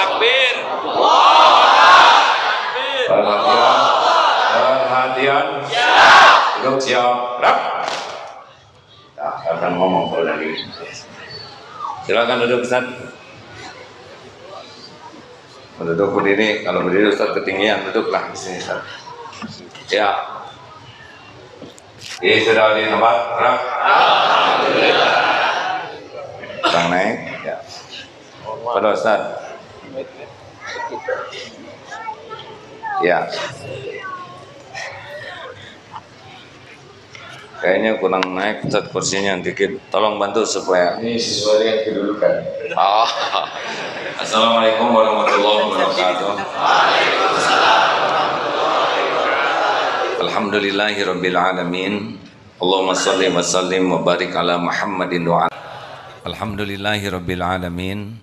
Takbir. Perhatian. Perhatian. Siap. Duduk siap. Rap. Nah, akan ngomong kalau dari Silakan duduk Ustaz. Duduk berdiri, kalau berdiri Ustaz ketinggian, duduklah di sini Ustaz. Ya. Ini sudah di tempat, Rap. Alhamdulillah. Bang naik, ya. Pada Ustaz. Ya. Kayaknya kurang naik cat kursinya dikit. Tolong bantu supaya ini sesuai yang kedudukan. Oh. Assalamualaikum warahmatullahi wabarakatuh. Waalaikumsalam warahmatullahi wabarakatuh. alamin. Allahumma salli wa sallim wa barik ala Muhammadin wa ala. Alhamdulillahirabbil alamin.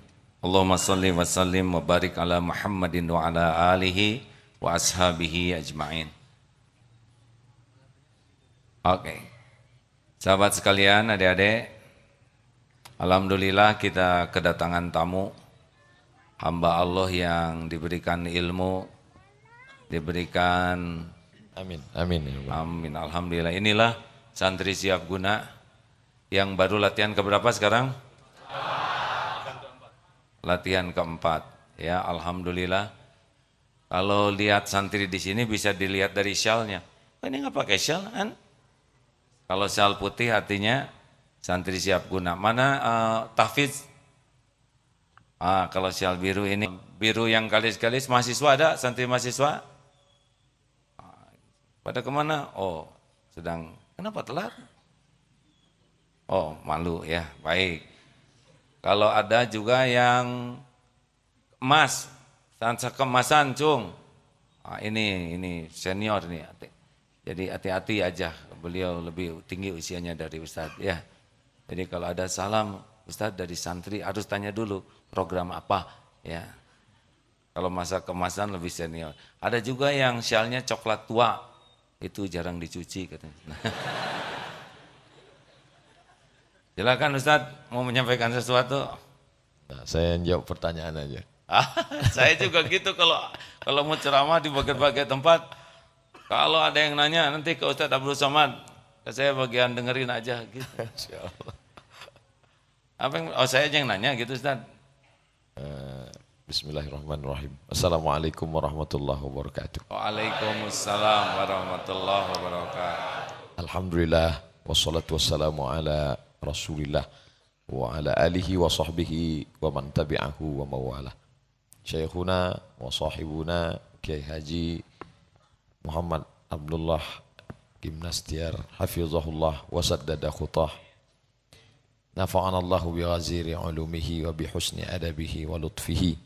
Allahumma salli wa sallim wa barik ala Muhammadin wa ala alihi wa ashabihi ajma'in. Oke. Okay. Sahabat sekalian, adik-adik, Alhamdulillah kita kedatangan tamu hamba Allah yang diberikan ilmu, diberikan amin, amin, ya amin. Alhamdulillah. Inilah santri siap guna yang baru latihan keberapa sekarang? Ah latihan keempat. Ya, alhamdulillah. Kalau lihat santri di sini bisa dilihat dari shalnya Oh, ini nggak pakai shal kan? Kalau shal putih artinya santri siap guna. Mana uh, tahfiz? Ah, kalau shal biru ini biru yang kalis-kalis mahasiswa ada santri mahasiswa? Ah, pada kemana? Oh, sedang kenapa telat? Oh, malu ya. Baik. Kalau ada juga yang emas, tanpa kemasan cung. Nah, ini ini senior nih. Jadi hati-hati aja beliau lebih tinggi usianya dari Ustadz ya. Jadi kalau ada salam Ustadz dari santri harus tanya dulu program apa ya. Kalau masa kemasan lebih senior. Ada juga yang sialnya coklat tua itu jarang dicuci katanya. Silakan Ustadz mau menyampaikan sesuatu. Nah, saya jawab pertanyaan aja. saya juga gitu kalau kalau mau ceramah di berbagai tempat. Kalau ada yang nanya nanti ke Ustadz Abdul Somad, saya bagian dengerin aja gitu. Apa yang, oh saya aja yang nanya gitu Ustaz. Eh, bismillahirrahmanirrahim. Assalamualaikum warahmatullahi wabarakatuh. Waalaikumsalam warahmatullahi wabarakatuh. Alhamdulillah wassalatu wassalamu ala Rasulillah wa ala alihi wa sahbihi wa man tabi'ahu wa mawalah. Syekhuna wa sahibuna Kiai Haji Muhammad Abdullah Gimnastiar Hafizahullah wa saddada khutah. Nafa'ana Allah bi ghaziri ulumihi wa bi husni adabihi wa lutfihi.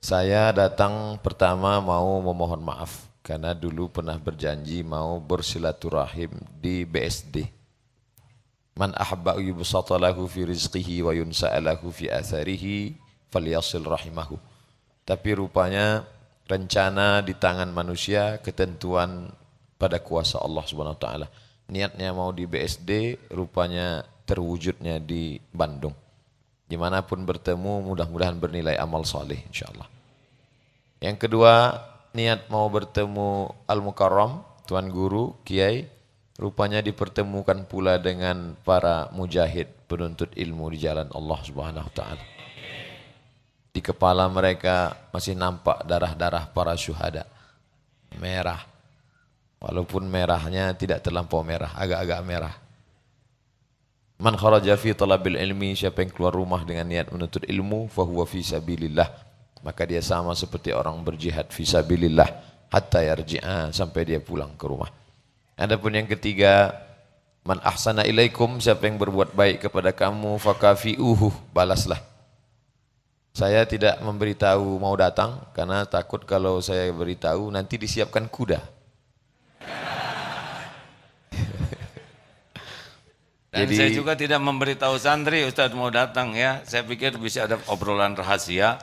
Saya datang pertama mau memohon maaf karena dulu pernah berjanji mau bersilaturahim di BSD Man ahabba yubsata lahu fi rizqihi wa yunsa'a lahu fi atharihi falyasil rahimahu. Tapi rupanya rencana di tangan manusia, ketentuan pada kuasa Allah Subhanahu wa taala. Niatnya mau di BSD, rupanya terwujudnya di Bandung. Dimanapun bertemu, mudah-mudahan bernilai amal soleh insyaAllah. Yang kedua, niat mau bertemu Al-Mukarram, Tuan Guru, Kiai, Rupanya dipertemukan pula dengan para mujahid penuntut ilmu di jalan Allah Subhanahu wa taala. Di kepala mereka masih nampak darah-darah para syuhada. Merah. Walaupun merahnya tidak terlampau merah, agak-agak merah. Man kharaja fi talabil ilmi, siapa yang keluar rumah dengan niat menuntut ilmu, fahuwa fi sabilillah. Maka dia sama seperti orang berjihad fi sabilillah hatta yarji'a sampai dia pulang ke rumah. Adapun yang ketiga, man ahsana ilaikum siapa yang berbuat baik kepada kamu fakafi uhu balaslah. Saya tidak memberitahu mau datang karena takut kalau saya beritahu nanti disiapkan kuda. Dan Jadi, saya juga tidak memberitahu santri Ustadz mau datang ya. Saya pikir bisa ada obrolan rahasia.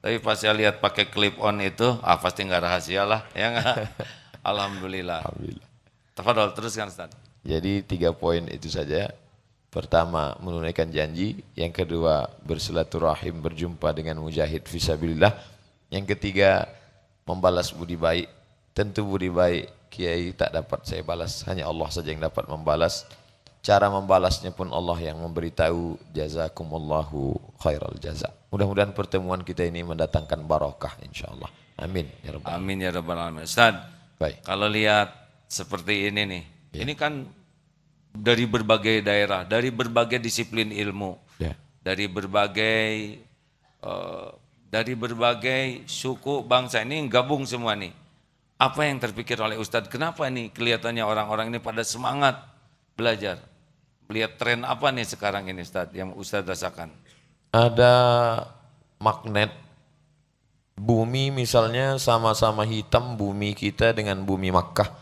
Tapi pas saya lihat pakai clip on itu, ah pasti nggak rahasia lah. Ya Alhamdulillah. Alhamdulillah. Tafadol, teruskan Ustaz. Jadi tiga poin itu saja. Pertama, menunaikan janji. Yang kedua, bersilaturahim berjumpa dengan mujahid visabilillah. Yang ketiga, membalas budi baik. Tentu budi baik kiai tak dapat saya balas, hanya Allah saja yang dapat membalas. Cara membalasnya pun Allah yang memberitahu jazakumullahu khairal jaza. Mudah-mudahan pertemuan kita ini mendatangkan barokah insyaallah. Amin ya rabbal alamin. Amin ya rabbal alamin. Ustaz, baik. Kalau lihat seperti ini nih. Ya. Ini kan dari berbagai daerah, dari berbagai disiplin ilmu, ya. dari berbagai uh, dari berbagai suku bangsa ini gabung semua nih. Apa yang terpikir oleh Ustadz? Kenapa nih kelihatannya orang-orang ini pada semangat belajar? Lihat tren apa nih sekarang ini Ustadz yang Ustadz rasakan? Ada magnet bumi misalnya sama-sama hitam bumi kita dengan bumi Makkah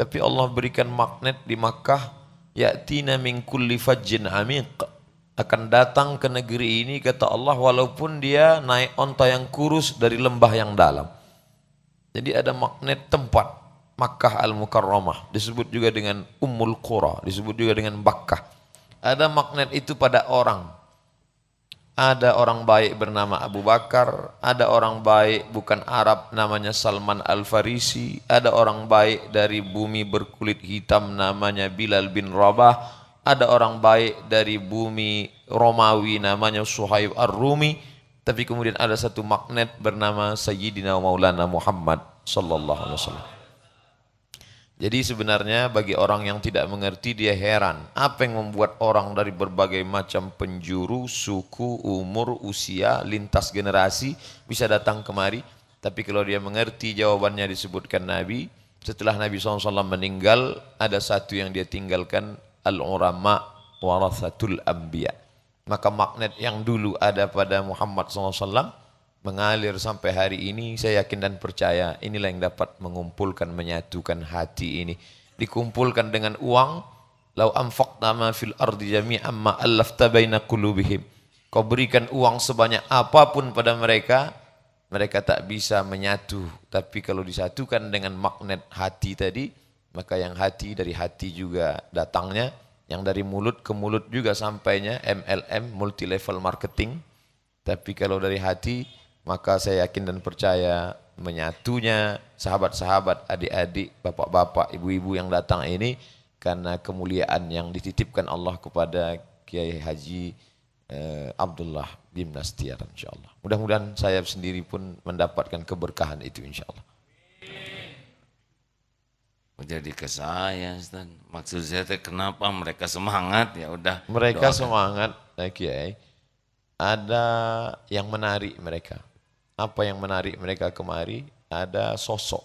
tapi Allah berikan magnet di Makkah, ya'tina min kulli fajjin amiq. Akan datang ke negeri ini, kata Allah, walaupun dia naik onta yang kurus dari lembah yang dalam. Jadi ada magnet tempat, Makkah Al-Mukarramah. Disebut juga dengan Ummul Qura, disebut juga dengan Bakkah. Ada magnet itu pada orang, ada orang baik bernama Abu Bakar, ada orang baik bukan Arab namanya Salman Al-Farisi, ada orang baik dari bumi berkulit hitam namanya Bilal bin Rabah, ada orang baik dari bumi Romawi namanya Suhaib Ar-Rumi, tapi kemudian ada satu magnet bernama Sayyidina Maulana Muhammad sallallahu alaihi wasallam. Jadi sebenarnya bagi orang yang tidak mengerti dia heran apa yang membuat orang dari berbagai macam penjuru, suku, umur, usia, lintas generasi bisa datang kemari. Tapi kalau dia mengerti jawabannya disebutkan Nabi, setelah Nabi SAW meninggal ada satu yang dia tinggalkan al-urama warathatul anbiya. Maka magnet yang dulu ada pada Muhammad SAW mengalir sampai hari ini saya yakin dan percaya inilah yang dapat mengumpulkan menyatukan hati ini dikumpulkan dengan uang lau amfak nama fil ardi jami'an ma allafta baina qulubihim kau berikan uang sebanyak apapun pada mereka mereka tak bisa menyatu tapi kalau disatukan dengan magnet hati tadi maka yang hati dari hati juga datangnya yang dari mulut ke mulut juga sampainya MLM multi level marketing tapi kalau dari hati maka saya yakin dan percaya menyatunya sahabat-sahabat, adik-adik, bapak-bapak, ibu-ibu yang datang ini karena kemuliaan yang dititipkan Allah kepada Kiai Haji eh, Abdullah bin Nastiar insyaallah. Mudah-mudahan saya sendiri pun mendapatkan keberkahan itu insyaallah. Menjadi ke saya Ustaz. Maksud saya itu kenapa mereka semangat ya udah. Mereka doakan. semangat ya Kiai. Ada yang menarik mereka apa yang menarik mereka kemari? Ada sosok,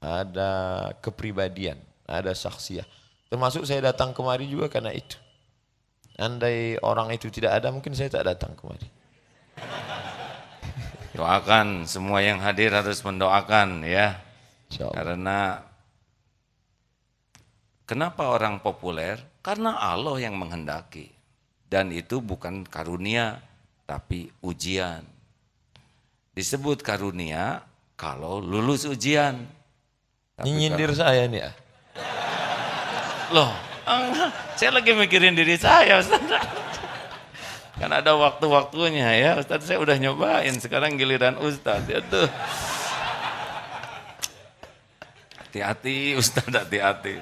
ada kepribadian, ada saksiah. Termasuk saya datang kemari juga karena itu. Andai orang itu tidak ada, mungkin saya tak datang kemari. Doakan semua yang hadir harus mendoakan ya. Karena kenapa orang populer? Karena Allah yang menghendaki. Dan itu bukan karunia tapi ujian. Disebut karunia kalau lulus ujian. Tapi ini nyindir karunia. saya nih ya. Loh, saya lagi mikirin diri saya Ustaz. Kan ada waktu-waktunya ya Ustaz saya udah nyobain sekarang giliran Ustaz ya tuh. Hati-hati Ustaz hati-hati.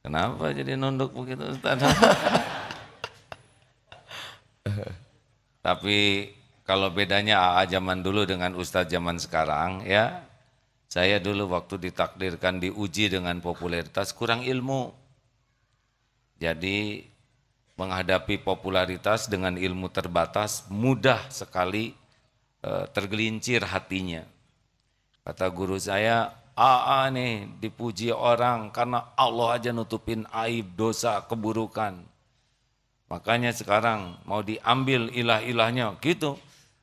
Kenapa jadi nunduk begitu Ustaz? Tapi kalau bedanya AA zaman dulu dengan Ustadz zaman sekarang ya, saya dulu waktu ditakdirkan diuji dengan popularitas kurang ilmu. Jadi menghadapi popularitas dengan ilmu terbatas mudah sekali e, tergelincir hatinya. Kata guru saya, AA nih dipuji orang karena Allah aja nutupin aib, dosa, keburukan Makanya sekarang mau diambil ilah-ilahnya gitu.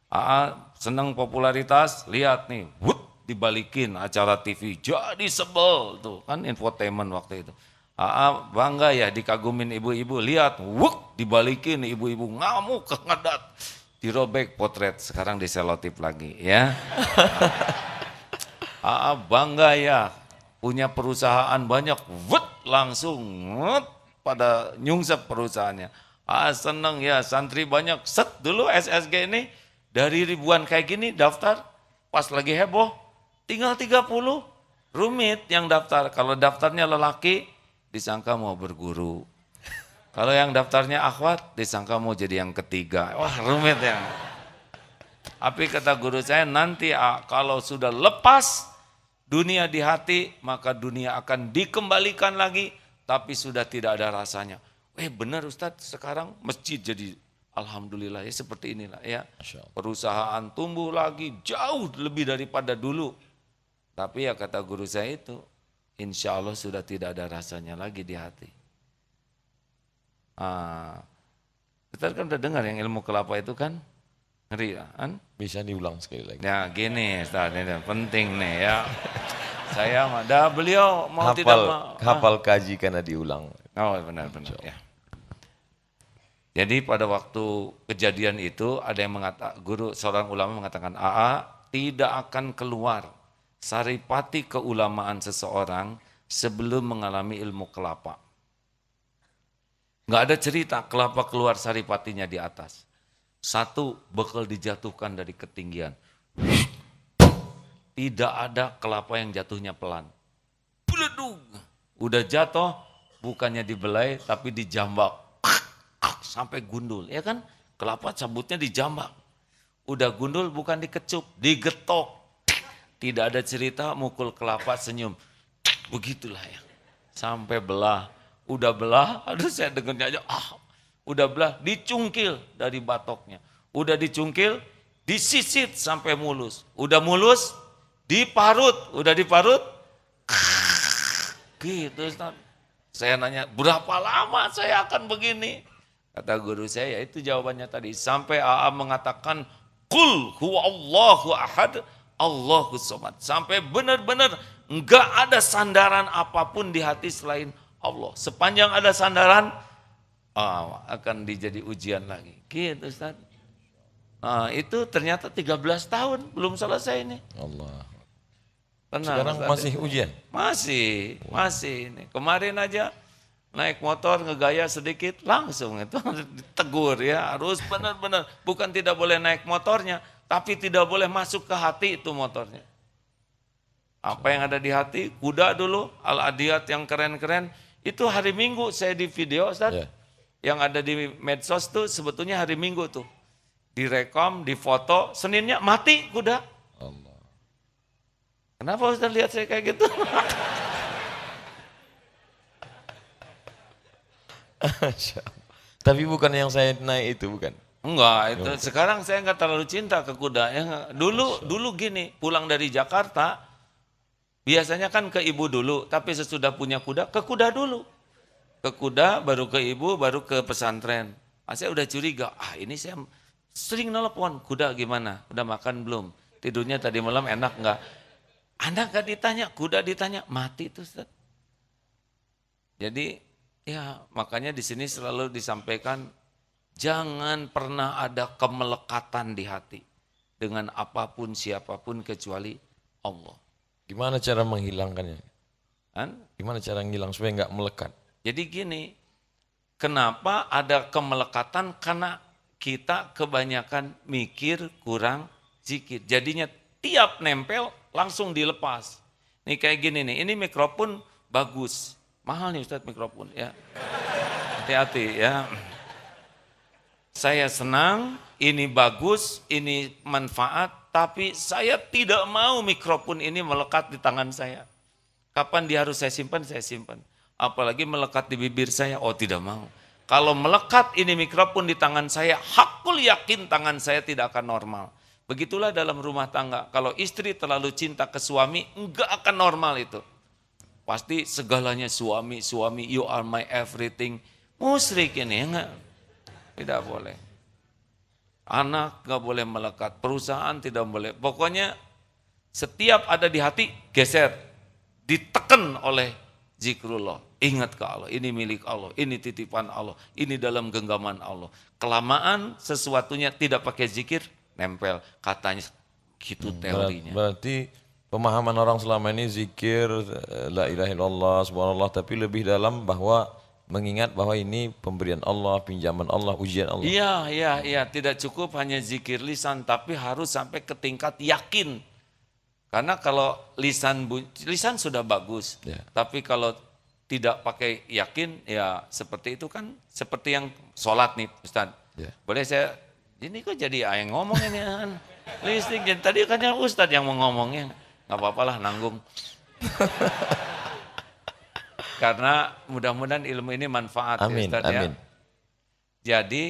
AA senang popularitas, lihat nih, wut dibalikin acara TV jadi sebel tuh kan infotainment waktu itu. AA bangga ya dikagumin ibu-ibu, lihat wut dibalikin ibu-ibu ngamuk kengedat dirobek potret sekarang diselotip lagi ya. AA bangga ya punya perusahaan banyak wut langsung wut, pada nyungsep perusahaannya Ah seneng ya santri banyak. Set dulu SSG ini dari ribuan kayak gini daftar. Pas lagi heboh tinggal 30. Rumit yang daftar. Kalau daftarnya lelaki disangka mau berguru. Kalau yang daftarnya akhwat disangka mau jadi yang ketiga. Wah rumit ya. Tapi kata guru saya nanti ah, kalau sudah lepas dunia di hati maka dunia akan dikembalikan lagi tapi sudah tidak ada rasanya eh benar Ustadz sekarang masjid jadi Alhamdulillah ya seperti inilah ya. Perusahaan tumbuh lagi jauh lebih daripada dulu. Tapi ya kata guru saya itu, insya Allah sudah tidak ada rasanya lagi di hati. Ah, kita kan udah dengar yang ilmu kelapa itu kan ngeri ya, kan? Bisa diulang sekali lagi. Ya gini Ustaz, ini penting nih ya. saya mah, dah beliau mau hapal, tidak mau. Hafal kaji karena diulang. Oh benar-benar ya. Jadi pada waktu kejadian itu ada yang mengatakan guru seorang ulama mengatakan AA tidak akan keluar saripati keulamaan seseorang sebelum mengalami ilmu kelapa. Enggak ada cerita kelapa keluar saripatinya di atas. Satu bekal dijatuhkan dari ketinggian. Tidak ada kelapa yang jatuhnya pelan. Udah jatuh bukannya dibelai tapi dijambak sampai gundul, ya kan? Kelapa cabutnya dijambak. Udah gundul bukan dikecup, digetok. Tidak ada cerita mukul kelapa senyum. Begitulah ya. Sampai belah. Udah belah, aduh saya dengernya aja, ah. Udah belah, dicungkil dari batoknya. Udah dicungkil, disisit sampai mulus. Udah mulus, diparut. Udah diparut, gitu Ustaz. Saya nanya, berapa lama saya akan begini? Kata guru saya, ya itu jawabannya tadi. Sampai AA mengatakan, Kul huwa Allahu ahad, Allahu somad. Sampai benar-benar enggak ada sandaran apapun di hati selain Allah. Sepanjang ada sandaran, oh, akan dijadi ujian lagi. Gitu Ustaz. Nah, itu ternyata 13 tahun belum selesai ini. Allah. pernah Sekarang masih ujian? Masih, masih ini. Kemarin aja naik motor ngegaya sedikit langsung itu ditegur ya harus benar-benar bukan tidak boleh naik motornya tapi tidak boleh masuk ke hati itu motornya apa yang ada di hati kuda dulu al adiat yang keren-keren itu hari minggu saya di video Ustaz yeah. yang ada di medsos tuh sebetulnya hari minggu tuh direkom difoto seninnya mati kuda Allah. kenapa Ustaz lihat saya kayak gitu Tapi bukan yang saya naik itu, bukan. Enggak, itu sekarang saya enggak terlalu cinta ke kuda. Ya, dulu Masya. dulu gini, pulang dari Jakarta biasanya kan ke ibu dulu, tapi sesudah punya kuda ke kuda dulu. Ke kuda baru ke ibu, baru ke pesantren. Ah, saya udah curiga, ah ini saya sering nelpon, kuda gimana? Udah makan belum? Tidurnya tadi malam enak enggak? Anda nggak ditanya, kuda ditanya, mati tuh. Jadi Ya, makanya di sini selalu disampaikan jangan pernah ada kemelekatan di hati dengan apapun siapapun kecuali Allah. Gimana cara menghilangkannya? Kan? Gimana cara ngilang supaya nggak melekat? Jadi gini, kenapa ada kemelekatan? Karena kita kebanyakan mikir kurang zikir. Jadinya tiap nempel langsung dilepas. Nih kayak gini nih, ini mikrofon bagus Mahal nih Ustadz mikrofon ya. Hati-hati ya. Saya senang, ini bagus, ini manfaat, tapi saya tidak mau mikrofon ini melekat di tangan saya. Kapan dia harus saya simpan, saya simpan. Apalagi melekat di bibir saya, oh tidak mau. Kalau melekat ini mikrofon di tangan saya, hakul yakin tangan saya tidak akan normal. Begitulah dalam rumah tangga. Kalau istri terlalu cinta ke suami, enggak akan normal itu Pasti segalanya suami, suami, you are my everything. Musrik ini, ya enggak. Tidak boleh. Anak enggak boleh melekat, perusahaan tidak boleh. Pokoknya setiap ada di hati, geser. Diteken oleh zikrullah. Ingat ke Allah, ini milik Allah, ini titipan Allah, ini dalam genggaman Allah. Kelamaan sesuatunya tidak pakai zikir, nempel. Katanya gitu hmm, teorinya. Berarti pemahaman orang selama ini zikir eh, la ilaha illallah subhanallah tapi lebih dalam bahwa mengingat bahwa ini pemberian Allah, pinjaman Allah, ujian Allah. Iya, iya, iya, tidak cukup hanya zikir lisan tapi harus sampai ke tingkat yakin. Karena kalau lisan lisan sudah bagus, ya. tapi kalau tidak pakai yakin ya seperti itu kan seperti yang sholat nih Ustaz. Ya. Boleh saya ini kok jadi ayang ngomong ini kan. Listrik tadi kan yang Ustaz yang mau ngomongnya nggak apa-apalah nanggung. Karena mudah-mudahan ilmu ini manfaat. Ya, amin, ya, Ustaz, amin. Ya. Jadi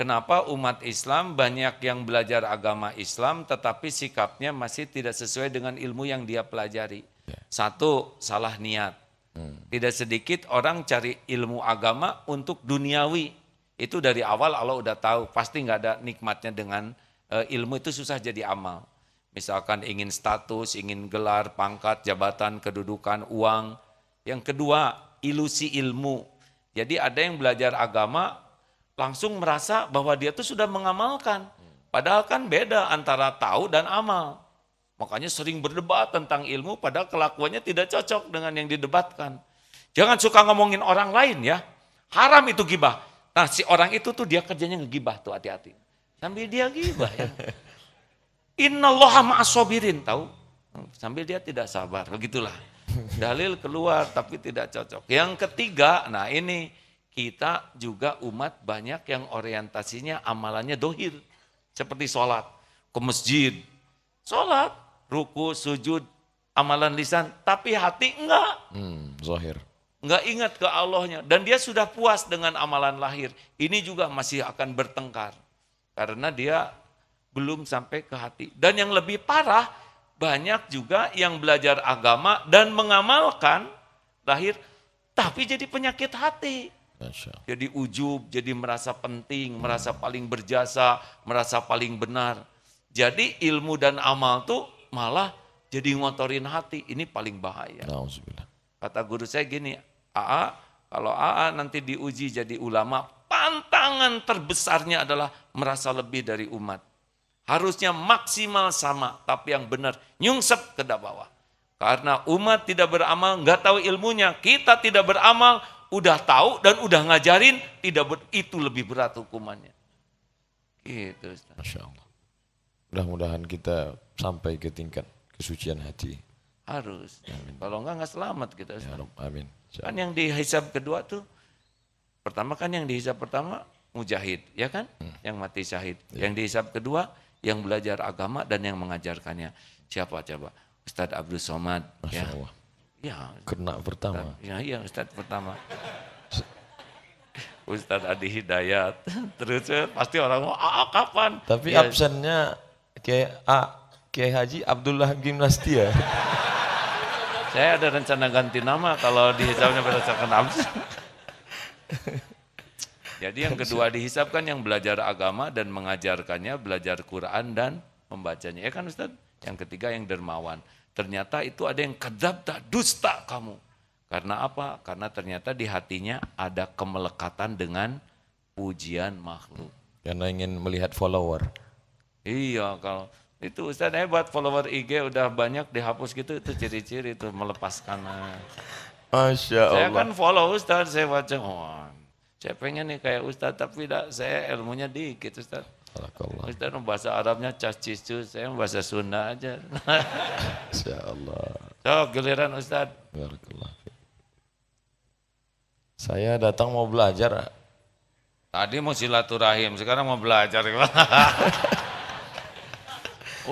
kenapa umat Islam banyak yang belajar agama Islam tetapi sikapnya masih tidak sesuai dengan ilmu yang dia pelajari. Ya. Satu, salah niat. Hmm. Tidak sedikit orang cari ilmu agama untuk duniawi. Itu dari awal Allah udah tahu, pasti nggak ada nikmatnya dengan eh, ilmu itu susah jadi amal. Misalkan ingin status, ingin gelar, pangkat, jabatan, kedudukan, uang. Yang kedua, ilusi ilmu. Jadi ada yang belajar agama langsung merasa bahwa dia tuh sudah mengamalkan. Padahal kan beda antara tahu dan amal. Makanya sering berdebat tentang ilmu padahal kelakuannya tidak cocok dengan yang didebatkan. Jangan suka ngomongin orang lain ya. Haram itu gibah. Nah si orang itu tuh dia kerjanya ngegibah tuh hati-hati. Sambil dia gibah ya. Innallaha ma'asobirin, tahu? Sambil dia tidak sabar, begitulah. Dalil keluar tapi tidak cocok. Yang ketiga, nah ini kita juga umat banyak yang orientasinya amalannya dohir. Seperti sholat, ke masjid, sholat, ruku, sujud, amalan lisan, tapi hati enggak. Hmm, zahir. Enggak ingat ke Allahnya. Dan dia sudah puas dengan amalan lahir. Ini juga masih akan bertengkar. Karena dia belum sampai ke hati. Dan yang lebih parah, banyak juga yang belajar agama dan mengamalkan lahir, tapi jadi penyakit hati. Jadi ujub, jadi merasa penting, merasa paling berjasa, merasa paling benar. Jadi ilmu dan amal tuh malah jadi ngotorin hati. Ini paling bahaya. Kata guru saya gini, AA, kalau AA nanti diuji jadi ulama, pantangan terbesarnya adalah merasa lebih dari umat Harusnya maksimal sama, tapi yang benar nyungsep ke bawah. Karena umat tidak beramal, nggak tahu ilmunya. Kita tidak beramal, udah tahu dan udah ngajarin, tidak ber, itu lebih berat hukumannya. Gitu. Masya Allah. Mudah-mudahan kita sampai ke tingkat kesucian hati. Harus. Amin. Kalau nggak enggak selamat kita. Ya, amin. Kan yang dihisab kedua tuh, pertama kan yang dihisab pertama, mujahid, ya kan? Hmm. Yang mati syahid. Ya. Yang dihisab kedua, yang belajar agama dan yang mengajarkannya. Siapa coba? Ustadz Abdul Somad. Masya ya. Ya. Kena pertama. Ustadz, ya, iya Ustadz pertama. Ustadz Adi Hidayat. Terus eh, pasti orang mau, ah, ah, kapan? Tapi ya. absennya kayak A, Kiai Haji Abdullah Gimnastia. Saya ada rencana ganti nama kalau dihisapnya berdasarkan absen. Jadi yang kedua dihisapkan yang belajar agama dan mengajarkannya, belajar Quran dan membacanya. Ya kan Ustaz? Yang ketiga yang dermawan. Ternyata itu ada yang kedap tak dusta kamu. Karena apa? Karena ternyata di hatinya ada kemelekatan dengan pujian makhluk. Karena ingin melihat follower. Iya kalau itu Ustaz hebat follower IG udah banyak dihapus gitu itu ciri-ciri itu melepaskan. Masya Allah. Saya kan follow Ustaz, saya baca, oh saya pengen nih kayak Ustadz, tapi tak, saya ilmunya dikit Ustadz. Barakallah. Ustaz bahasa Arabnya cas saya bahasa Sunda aja. Insya Allah. So, giliran Ustaz. Barakallah. Saya datang mau belajar. Ah. Tadi mau silaturahim, sekarang mau belajar. udah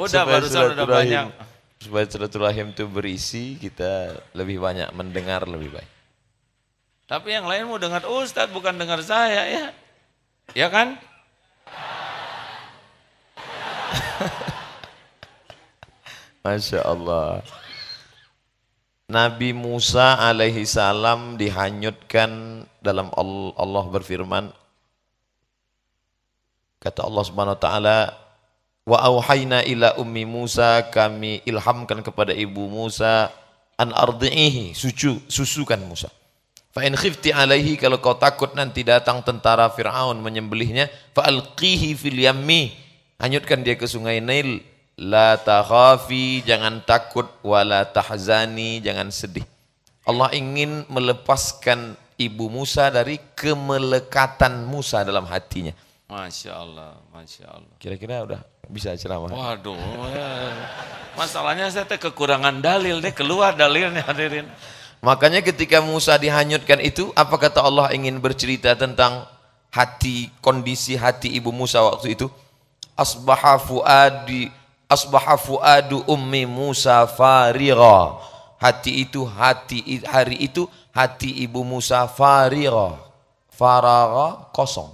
supaya barusan udah banyak. Supaya silaturahim itu berisi, kita lebih banyak mendengar lebih baik. Tapi yang lain mau dengar Ustadz bukan dengar saya ya. Ya kan? Masya Allah. Nabi Musa alaihi salam dihanyutkan dalam Allah berfirman kata Allah Subhanahu wa taala wa auhayna ila ummi Musa kami ilhamkan kepada ibu Musa an ardihi susu susukan Musa Fa'in khifti alaihi kalau kau takut nanti datang tentara Firaun menyembelihnya, Fa'alqihi fil yammi. Hanyutkan dia ke sungai Nil. La takhafi, jangan takut Wa la tahzani, jangan sedih. Allah ingin melepaskan ibu Musa dari kemelekatan Musa dalam hatinya. Masya Allah, Masya Allah. Kira-kira udah bisa ceramah. Waduh, ya. masalahnya saya kekurangan dalil deh, keluar dalilnya hadirin. Makanya ketika Musa dihanyutkan itu, apa kata Allah ingin bercerita tentang hati, kondisi hati ibu Musa waktu itu? Asbaha fuadi, asbaha fuadu ummi Musa farira. Hati itu, hati hari itu, hati ibu Musa farira. Farara kosong.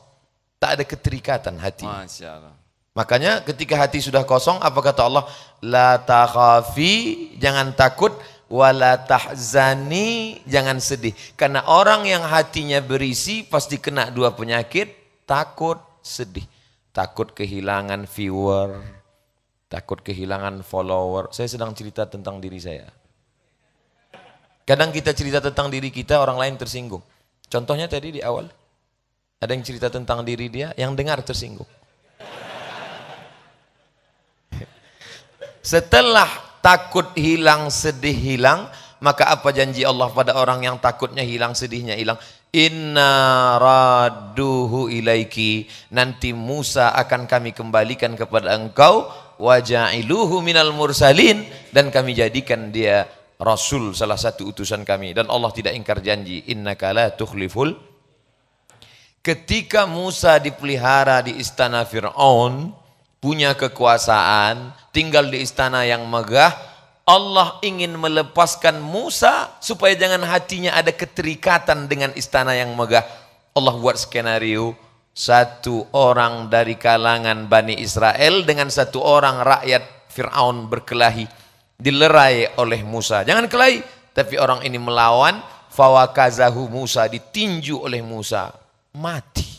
Tak ada keterikatan hati. Masya Allah. Makanya ketika hati sudah kosong, apa kata Allah? La takhafi, jangan takut, wala tahzani, jangan sedih. Karena orang yang hatinya berisi pasti kena dua penyakit, takut, sedih. Takut kehilangan viewer, takut kehilangan follower. Saya sedang cerita tentang diri saya. Kadang kita cerita tentang diri kita, orang lain tersinggung. Contohnya tadi di awal, ada yang cerita tentang diri dia, yang dengar tersinggung. Setelah takut hilang, sedih hilang, maka apa janji Allah pada orang yang takutnya hilang, sedihnya hilang? Inna radduhu ilaiki. Nanti Musa akan kami kembalikan kepada engkau. Waja'iluhu minal mursalin. Dan kami jadikan dia Rasul salah satu utusan kami. Dan Allah tidak ingkar janji. Inna kala tukhliful. Ketika Musa dipelihara di istana Fir'aun punya kekuasaan, tinggal di istana yang megah, Allah ingin melepaskan Musa supaya jangan hatinya ada keterikatan dengan istana yang megah. Allah buat skenario satu orang dari kalangan Bani Israel dengan satu orang rakyat Fir'aun berkelahi dilerai oleh Musa. Jangan kelahi, tapi orang ini melawan fawakazahu Musa ditinju oleh Musa mati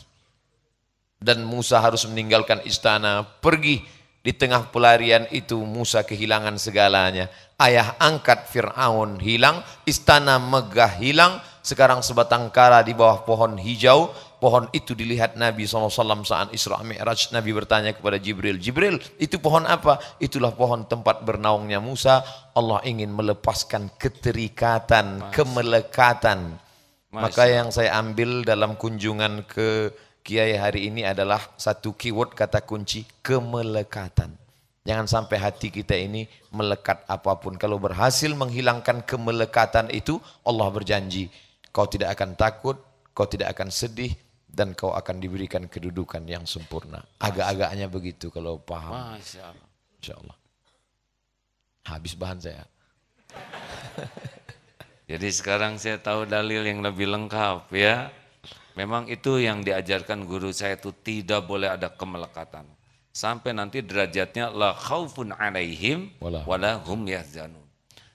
dan Musa harus meninggalkan istana, pergi. Di tengah pelarian itu Musa kehilangan segalanya. Ayah angkat Fir'aun hilang, istana megah hilang. Sekarang sebatang kara di bawah pohon hijau. Pohon itu dilihat Nabi SAW saat Isra Mi'raj. Nabi bertanya kepada Jibril, Jibril itu pohon apa? Itulah pohon tempat bernaungnya Musa. Allah ingin melepaskan keterikatan, kemelekatan. Maka yang saya ambil dalam kunjungan ke Kiai hari ini adalah satu keyword kata kunci kemelekatan. Jangan sampai hati kita ini melekat apapun. Kalau berhasil menghilangkan kemelekatan itu, Allah berjanji, kau tidak akan takut, kau tidak akan sedih, dan kau akan diberikan kedudukan yang sempurna. Agak-agaknya begitu kalau paham. Masya Insya Allah. Habis bahan saya. Jadi sekarang saya tahu dalil yang lebih lengkap ya. Memang itu yang diajarkan guru saya itu tidak boleh ada kemelekatan. Sampai nanti derajatnya la khaufun alaihim wala hum yahzanun.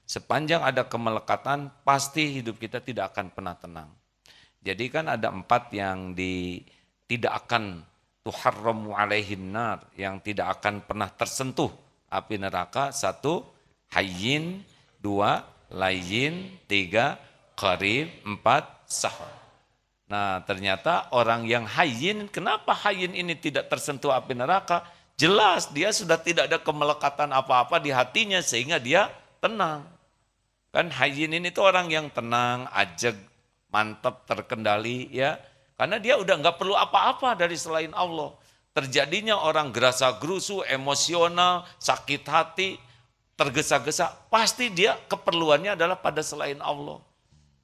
Sepanjang ada kemelekatan pasti hidup kita tidak akan pernah tenang. Jadi kan ada empat yang di tidak akan tuharramu alaihin nar yang tidak akan pernah tersentuh api neraka satu hayyin dua layyin. tiga qarib empat sahar. Nah ternyata orang yang hayin, kenapa hayin ini tidak tersentuh api neraka? Jelas dia sudah tidak ada kemelekatan apa-apa di hatinya sehingga dia tenang. Kan hayin ini tuh orang yang tenang, ajeg, mantap, terkendali ya. Karena dia udah nggak perlu apa-apa dari selain Allah. Terjadinya orang gerasa gerusu, emosional, sakit hati, tergesa-gesa, pasti dia keperluannya adalah pada selain Allah.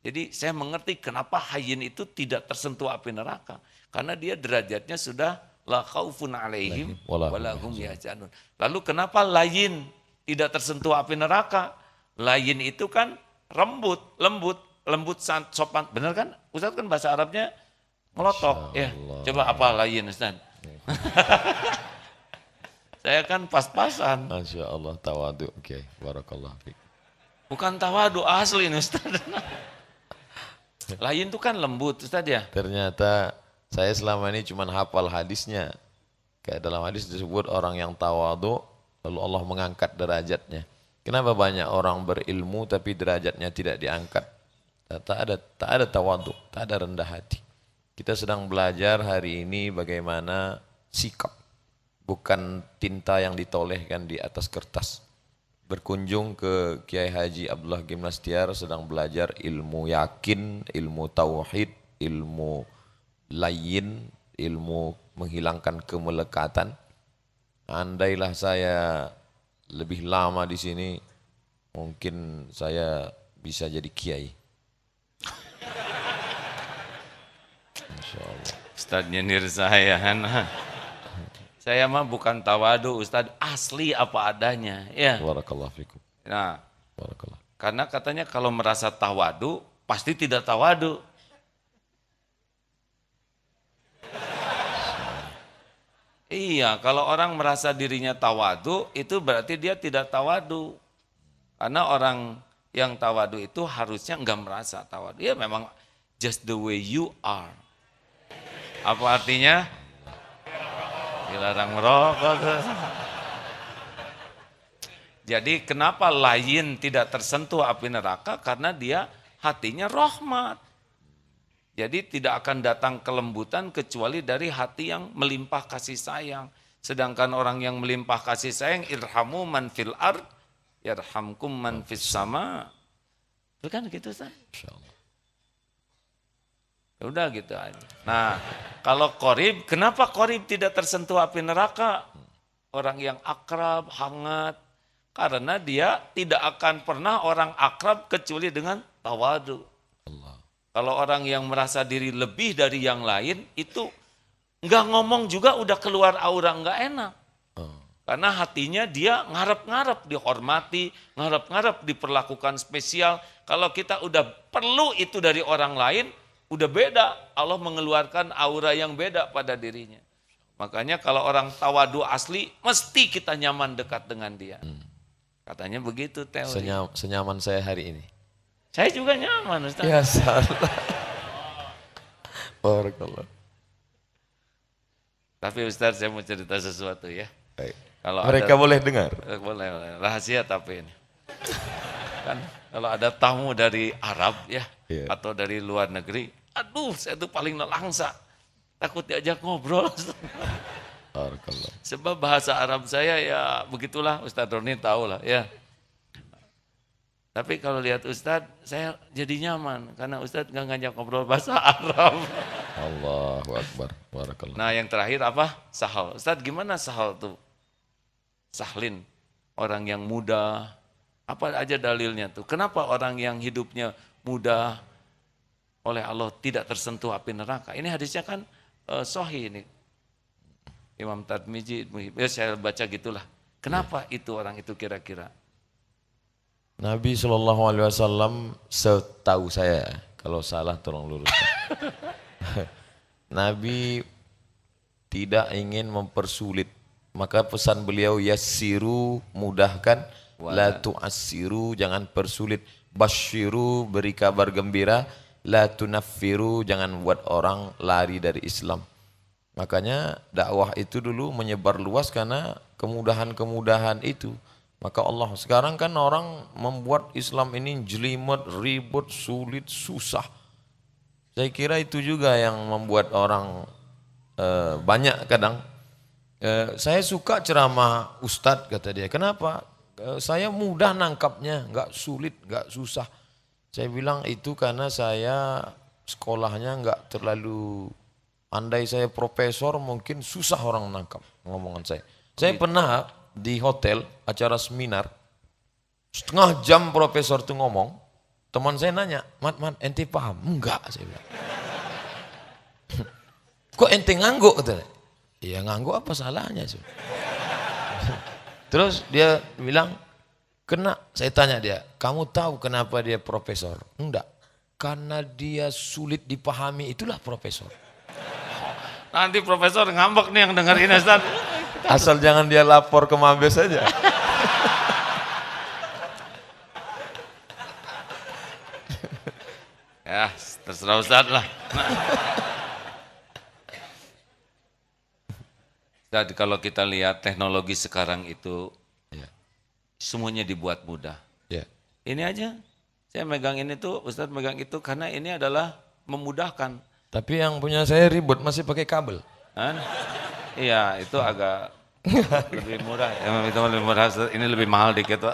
Jadi saya mengerti kenapa hayin itu tidak tersentuh api neraka. Karena dia derajatnya sudah la khaufun alaihim walahum yahzanun. Lalu kenapa layin tidak tersentuh api neraka? Layin itu kan rembut, lembut, lembut sopan. Benar kan? Ustaz kan bahasa Arabnya melotok ya. Coba apa layin Ustaz? saya kan pas-pasan. Masya Allah, tawadu. Oke, okay. barakallah. Bukan tawadu asli Ustaz. Lain itu kan lembut Ustaz ya? Ternyata saya selama ini cuma hafal hadisnya. Kayak dalam hadis disebut orang yang tawadu lalu Allah mengangkat derajatnya. Kenapa banyak orang berilmu tapi derajatnya tidak diangkat? Nah, tak ada tak ada tawadu, tak ada rendah hati. Kita sedang belajar hari ini bagaimana sikap bukan tinta yang ditolehkan di atas kertas berkunjung ke Kiai Haji Abdullah Gimnastiar sedang belajar ilmu yakin, ilmu tauhid, ilmu lain, ilmu menghilangkan kemelekatan. Andailah saya lebih lama di sini, mungkin saya bisa jadi kiai. Insya Allah. saya, Hana. Saya mah bukan tawadu Ustaz, asli apa adanya. Ya. fikum. Nah, Barakallah. karena katanya kalau merasa tawadu, pasti tidak tawadu. Iya, kalau orang merasa dirinya tawadu, itu berarti dia tidak tawadu. Karena orang yang tawadu itu harusnya enggak merasa tawadu. Ya memang just the way you are. Apa artinya? Dilarang merokok. Jadi kenapa lain tidak tersentuh api neraka? Karena dia hatinya rahmat. Jadi tidak akan datang kelembutan kecuali dari hati yang melimpah kasih sayang. Sedangkan orang yang melimpah kasih sayang, irhamu man fil ard, irhamkum man fis sama. Bukan gitu, Ustaz? Ya udah gitu aja. Nah, kalau korib, kenapa korib tidak tersentuh api neraka? Orang yang akrab, hangat, karena dia tidak akan pernah orang akrab kecuali dengan tawadu. Allah. Kalau orang yang merasa diri lebih dari yang lain, itu nggak ngomong juga udah keluar aura nggak enak. Oh. Karena hatinya dia ngarep-ngarep dihormati, ngarep-ngarep diperlakukan spesial. Kalau kita udah perlu itu dari orang lain, udah beda, Allah mengeluarkan aura yang beda pada dirinya. Makanya kalau orang tawadu asli, mesti kita nyaman dekat dengan dia. Hmm. Katanya begitu teori. Senyam, senyaman saya hari ini. Saya juga nyaman Ustaz. Ya salah. Tapi Ustaz saya mau cerita sesuatu ya. Baik. Kalau Mereka ada, boleh dengar? Eh, boleh, boleh, rahasia tapi ini. kan kalau ada tamu dari Arab ya, yeah. atau dari luar negeri, Aduh, saya tuh paling nelangsa. Takut diajak ngobrol. Sebab bahasa Arab saya ya begitulah Ustadz Roni tahu lah ya. Tapi kalau lihat Ustadz, saya jadi nyaman karena Ustadz nggak ngajak ngobrol bahasa Arab. Allahu Akbar. Barakallah. Nah yang terakhir apa? Sahal. Ustadz gimana sahal tuh? Sahlin. Orang yang muda. Apa aja dalilnya tuh? Kenapa orang yang hidupnya muda oleh Allah tidak tersentuh api neraka. Ini hadisnya kan uh, eh, sohi ini. Imam Tadmiji, ya saya baca gitulah. Kenapa ya. itu orang itu kira-kira? Nabi Shallallahu Alaihi Wasallam setahu saya, kalau salah tolong lurus. Nabi tidak ingin mempersulit, maka pesan beliau ya siru mudahkan, Wala. la asiru jangan persulit, basyiru beri kabar gembira, La tunaffiru, jangan buat orang lari dari Islam. Makanya dakwah itu dulu menyebar luas karena kemudahan-kemudahan itu. Maka Allah sekarang kan orang membuat Islam ini jelimet, ribut, sulit, susah. Saya kira itu juga yang membuat orang e, banyak kadang. E, saya suka ceramah Ustadz kata dia. Kenapa? E, saya mudah nangkapnya, nggak sulit, nggak susah. Saya bilang itu karena saya sekolahnya nggak terlalu andai saya profesor mungkin susah orang nangkap ngomongan saya. Saya Oke. Iya. pernah di hotel acara seminar setengah jam profesor tuh ngomong, teman saya nanya, "Mat, mat, ente paham?" "Enggak," saya bilang. "Kok ente ngangguk?" katanya. "Ya ngangguk apa salahnya?" sih? Terus dia bilang, "Kena." Saya tanya dia, kamu tahu kenapa dia profesor? Enggak. Karena dia sulit dipahami itulah profesor. Nanti profesor ngambek nih yang dengar ini Ustaz. Asal jangan dia lapor ke Mabes saja. ya, terserah Ustaz lah. Jadi kalau kita lihat teknologi sekarang itu ya. semuanya dibuat mudah ini aja. Saya megang ini tuh, Ustadz megang itu karena ini adalah memudahkan. Tapi yang punya saya ribut masih pakai kabel. Iya, itu agak lebih murah. ya itu lebih murah. Ini lebih mahal dikit.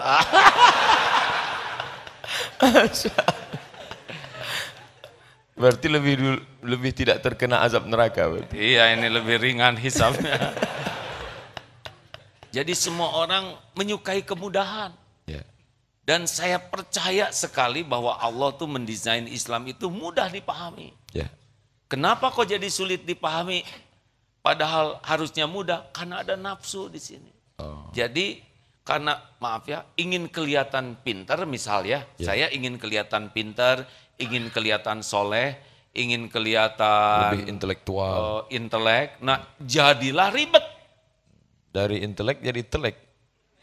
Berarti lebih lebih tidak terkena azab neraka berarti. Iya, ini lebih ringan hisapnya. Jadi semua orang menyukai kemudahan. Dan saya percaya sekali bahwa Allah tuh mendesain Islam itu mudah dipahami. Ya. Kenapa kok jadi sulit dipahami? Padahal harusnya mudah karena ada nafsu di sini. Oh. Jadi karena maaf ya, ingin kelihatan pintar misalnya, ya. saya ingin kelihatan pintar, ingin kelihatan soleh, ingin kelihatan lebih intelektual, uh, intelek. Nah jadilah ribet. Dari intelek jadi telek.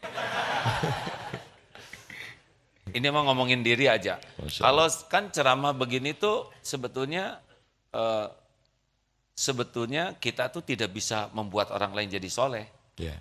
Ini mau ngomongin diri aja. Kalau kan ceramah begini tuh sebetulnya uh, sebetulnya kita tuh tidak bisa membuat orang lain jadi soleh. Yeah.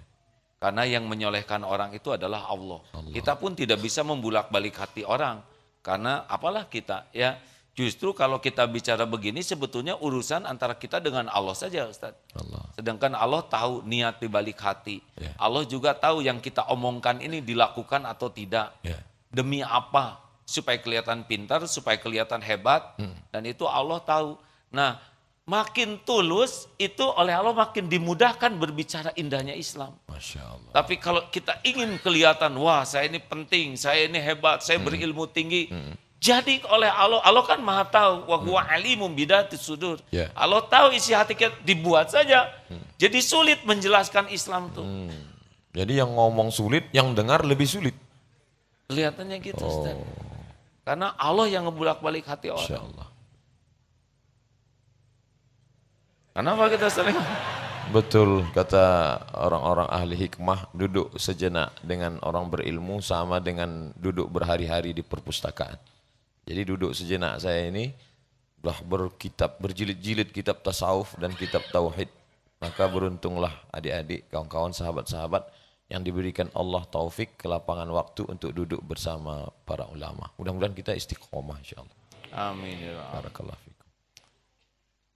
Karena yang menyolehkan orang itu adalah Allah. Allah. Kita pun tidak bisa membulak balik hati orang. Karena apalah kita ya. Justru kalau kita bicara begini sebetulnya urusan antara kita dengan Allah saja Ustaz. Allah. Sedangkan Allah tahu niat di balik hati. Yeah. Allah juga tahu yang kita omongkan ini dilakukan atau tidak. Yeah. Demi apa? Supaya kelihatan pintar, supaya kelihatan hebat. Hmm. Dan itu Allah tahu. Nah, makin tulus itu oleh Allah makin dimudahkan berbicara indahnya Islam. Masya Allah. Tapi kalau kita ingin kelihatan, wah saya ini penting, saya ini hebat, saya hmm. berilmu tinggi. Hmm. Jadi oleh Allah, Allah kan maha tahu, wa huwa hmm. alimum bidati sudur. Yeah. Allah tahu isi hati kita, dibuat saja. Hmm. Jadi sulit menjelaskan Islam tuh. Hmm. Jadi yang ngomong sulit, yang dengar lebih sulit. Kelihatannya gitu oh. Karena Allah yang ngebulak-balik hati orang. Insya Allah. Kenapa kita sering? Betul kata orang-orang ahli hikmah duduk sejenak dengan orang berilmu sama dengan duduk berhari-hari di perpustakaan. Jadi duduk sejenak saya ini telah berkitab berjilid-jilid kitab tasawuf dan kitab tauhid. Maka beruntunglah adik-adik, kawan-kawan, sahabat-sahabat yang diberikan Allah taufik ke lapangan waktu untuk duduk bersama para ulama. Mudah-mudahan kita istiqomah insyaallah. Amin ya Barakallahu fikum.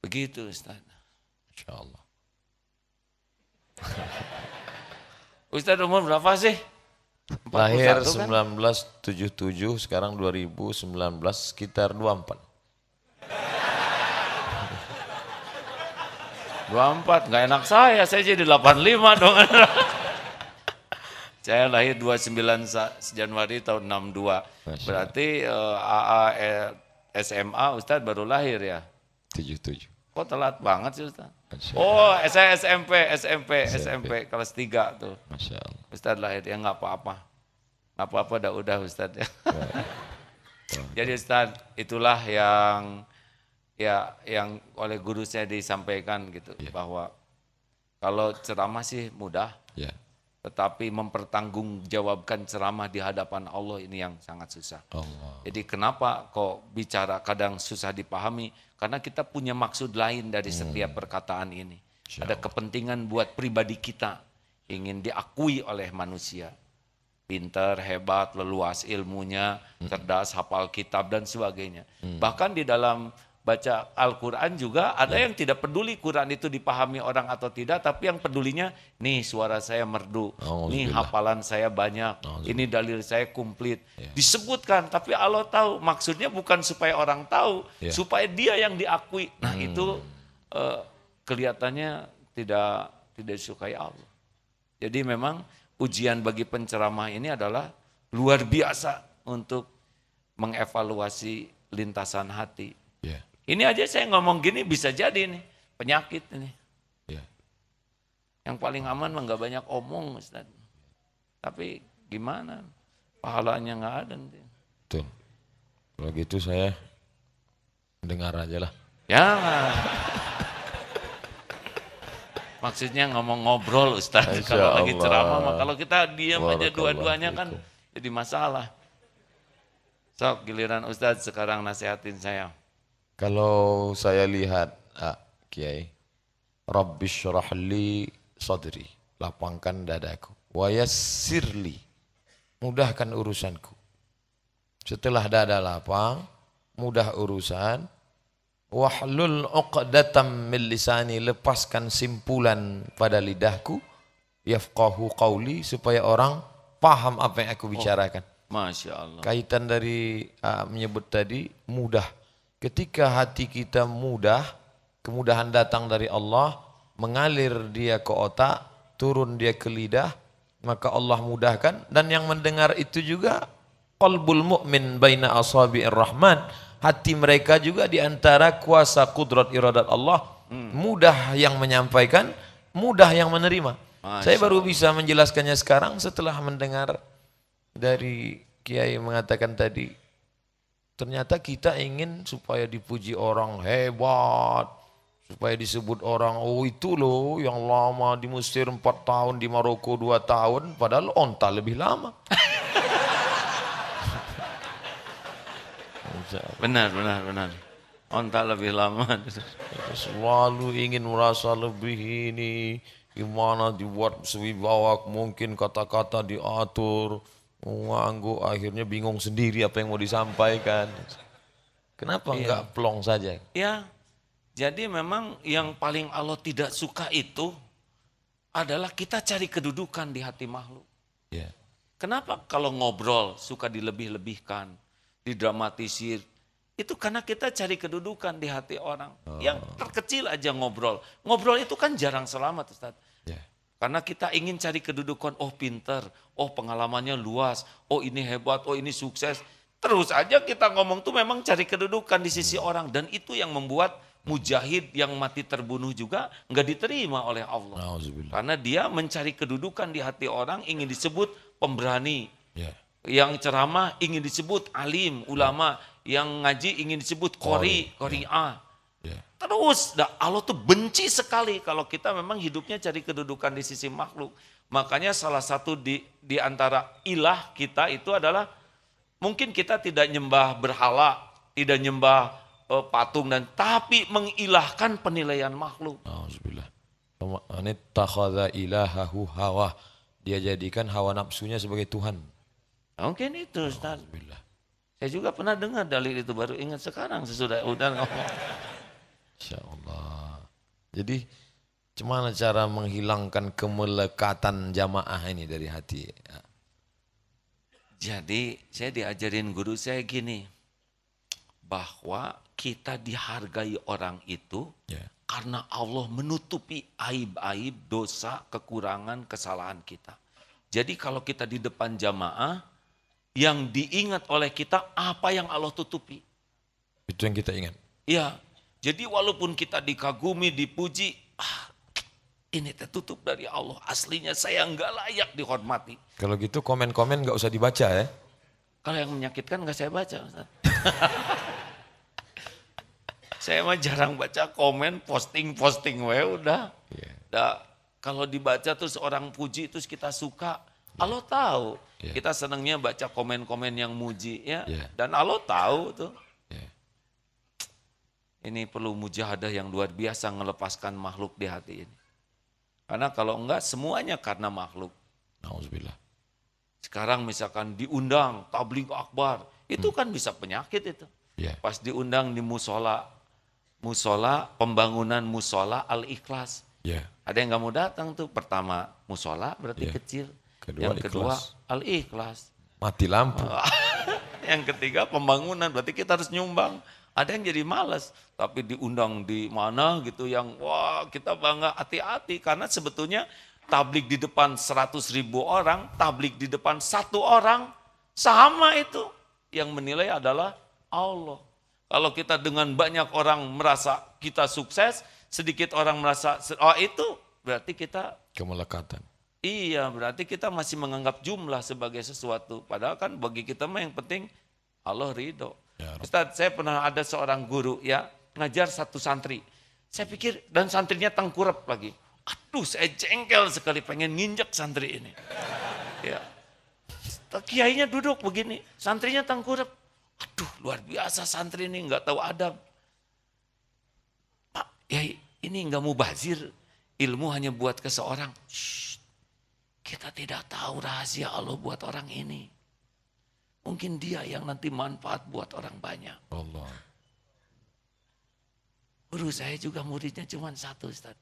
Begitu Ustaz. Insyaallah. Ustaz umur berapa sih? Lahir 1977, kan? sekarang 2019, sekitar 24. 24, nggak enak saya, saya jadi 85 dong. Saya lahir 29 Januari tahun 62. Berarti uh, eh, AA eh, SMA Ustadz baru lahir ya? 77. Kok telat banget sih Ustaz? Oh, eh, saya SMP, SMP, SMP, kelas 3 tuh. Masya Allah. Ustaz lahir ya nggak apa-apa. Nggak apa-apa dah udah Ustaz ya. Jadi Ustaz, itulah yang ya yang oleh guru saya disampaikan gitu yeah. bahwa kalau ceramah sih mudah. Yeah tetapi mempertanggungjawabkan ceramah di hadapan Allah ini yang sangat susah. Allah. Jadi kenapa kok bicara kadang susah dipahami? Karena kita punya maksud lain dari hmm. setiap perkataan ini. Insya Ada kepentingan buat pribadi kita ingin diakui oleh manusia. Pinter, hebat, leluas ilmunya, hmm. cerdas, hafal kitab dan sebagainya. Hmm. Bahkan di dalam baca Al-Quran juga ada ya. yang tidak peduli Quran itu dipahami orang atau tidak tapi yang pedulinya nih suara saya merdu nih hafalan saya banyak ini dalil saya komplit ya. disebutkan tapi Allah tahu maksudnya bukan supaya orang tahu ya. supaya dia yang diakui nah hmm. itu uh, kelihatannya tidak tidak disukai Allah jadi memang ujian bagi penceramah ini adalah luar biasa untuk mengevaluasi lintasan hati ini aja saya ngomong gini bisa jadi nih penyakit ini. Ya. Yang paling aman mah nggak banyak omong Ustaz. Tapi gimana? Pahalanya nggak ada nanti. Tuh. Kalau gitu saya dengar aja lah. Ya. Maksudnya ngomong ngobrol Ustaz. Insya kalau Allah. lagi ceramah mah kalau kita diam aja dua-duanya kan jadi masalah. Sok giliran Ustaz sekarang nasihatin saya. Kalau saya lihat, ah, Kiai, Rabbi syrahli sadri, lapangkan dadaku. Wa mudahkan urusanku. Setelah dada lapang, mudah urusan. Wahlul uqdatam min lisani, lepaskan simpulan pada lidahku. Yafqahu qawli, supaya orang paham apa yang aku bicarakan. Oh, Masya Allah. Kaitan dari uh, menyebut tadi, mudah Ketika hati kita mudah, kemudahan datang dari Allah, mengalir dia ke otak, turun dia ke lidah, maka Allah mudahkan dan yang mendengar itu juga qalbul mu'min baina asabi'ir rahman hati mereka juga di antara kuasa kudrat iradat Allah hmm. mudah yang menyampaikan mudah yang menerima Masya saya baru bisa menjelaskannya sekarang setelah mendengar dari kiai mengatakan tadi Ternyata kita ingin supaya dipuji orang hebat, supaya disebut orang, oh itu loh yang lama di Mesir 4 tahun, di Maroko 2 tahun, padahal onta lebih lama. benar, benar, benar. Onta lebih lama. Kita selalu ingin merasa lebih ini, gimana dibuat sewibawak, mungkin kata-kata diatur, Nganggu akhirnya bingung sendiri apa yang mau disampaikan. Kenapa iya. enggak plong saja? Ya, jadi memang yang paling Allah tidak suka itu adalah kita cari kedudukan di hati makhluk. Ya. Kenapa kalau ngobrol suka dilebih-lebihkan, didramatisir? Itu karena kita cari kedudukan di hati orang. Oh. Yang terkecil aja ngobrol. Ngobrol itu kan jarang selamat Ustaz. Karena kita ingin cari kedudukan, oh pinter, oh pengalamannya luas, oh ini hebat, oh ini sukses. Terus aja kita ngomong tuh memang cari kedudukan di sisi hmm. orang. Dan itu yang membuat mujahid yang mati terbunuh juga nggak diterima oleh Allah. Karena dia mencari kedudukan di hati orang, ingin disebut pemberani. Ya. Yang ceramah ingin disebut alim, ulama. Yang ngaji ingin disebut kori, kori, ya. A. Ya. Terus, nah Allah tuh benci sekali kalau kita memang hidupnya cari kedudukan di sisi makhluk. Makanya salah satu di, di antara ilah kita itu adalah mungkin kita tidak nyembah berhala, tidak nyembah uh, patung dan tapi mengilahkan penilaian makhluk. Alhamdulillah. ilahahu hawa. Dia jadikan hawa nafsunya sebagai Tuhan. Mungkin itu Ustaz. Saya juga pernah dengar dalil itu baru ingat sekarang sesudah udah ngomong. Insya Allah. Jadi gimana cara menghilangkan kemelekatan jamaah ini dari hati? Ya. Jadi saya diajarin guru saya gini, bahwa kita dihargai orang itu yeah. karena Allah menutupi aib-aib, dosa, kekurangan, kesalahan kita. Jadi kalau kita di depan jamaah, yang diingat oleh kita apa yang Allah tutupi. Itu yang kita ingat. Iya, jadi walaupun kita dikagumi, dipuji, ah, ini tertutup dari Allah. Aslinya saya nggak layak dihormati. Kalau gitu komen-komen nggak usah dibaca ya? Kalau yang menyakitkan nggak saya baca. saya mah jarang baca komen, posting-posting wae udah. Yeah. Nah, kalau dibaca terus orang puji terus kita suka, yeah. Allah tahu. Yeah. Kita senangnya baca komen-komen yang muji ya. Yeah. Dan Allah tahu tuh. Ini perlu mujahadah yang luar biasa melepaskan makhluk di hati ini. Karena kalau enggak semuanya karena makhluk. Nauzubillah. Sekarang misalkan diundang tabligh akbar, itu hmm. kan bisa penyakit itu. Yeah. Pas diundang di musola, musola pembangunan musola al ikhlas. Yeah. Ada yang nggak mau datang tuh. Pertama musola berarti yeah. kecil. Kedua, yang kedua al ikhlas. Mati lampu. yang ketiga pembangunan berarti kita harus nyumbang. Ada yang jadi malas, tapi diundang di mana gitu yang wah kita bangga hati-hati karena sebetulnya tablik di depan 100 ribu orang, tablik di depan satu orang sama itu. Yang menilai adalah Allah. Kalau kita dengan banyak orang merasa kita sukses, sedikit orang merasa oh itu berarti kita kemelekatan. Iya, berarti kita masih menganggap jumlah sebagai sesuatu. Padahal kan bagi kita mah yang penting Allah ridho. Ya, Ustaz, saya pernah ada seorang guru ya, ngajar satu santri. Saya pikir, dan santrinya tengkurap lagi. Aduh, saya jengkel sekali pengen nginjek santri ini. Ya. Kiainya duduk begini, santrinya tengkurap. Aduh, luar biasa santri ini nggak tahu adab. Pak, ya ini nggak mau bazir. Ilmu hanya buat ke seorang. Shh, kita tidak tahu rahasia Allah buat orang ini. Mungkin dia yang nanti manfaat buat orang banyak. Allah. Guru saya juga muridnya cuma satu Ustaz.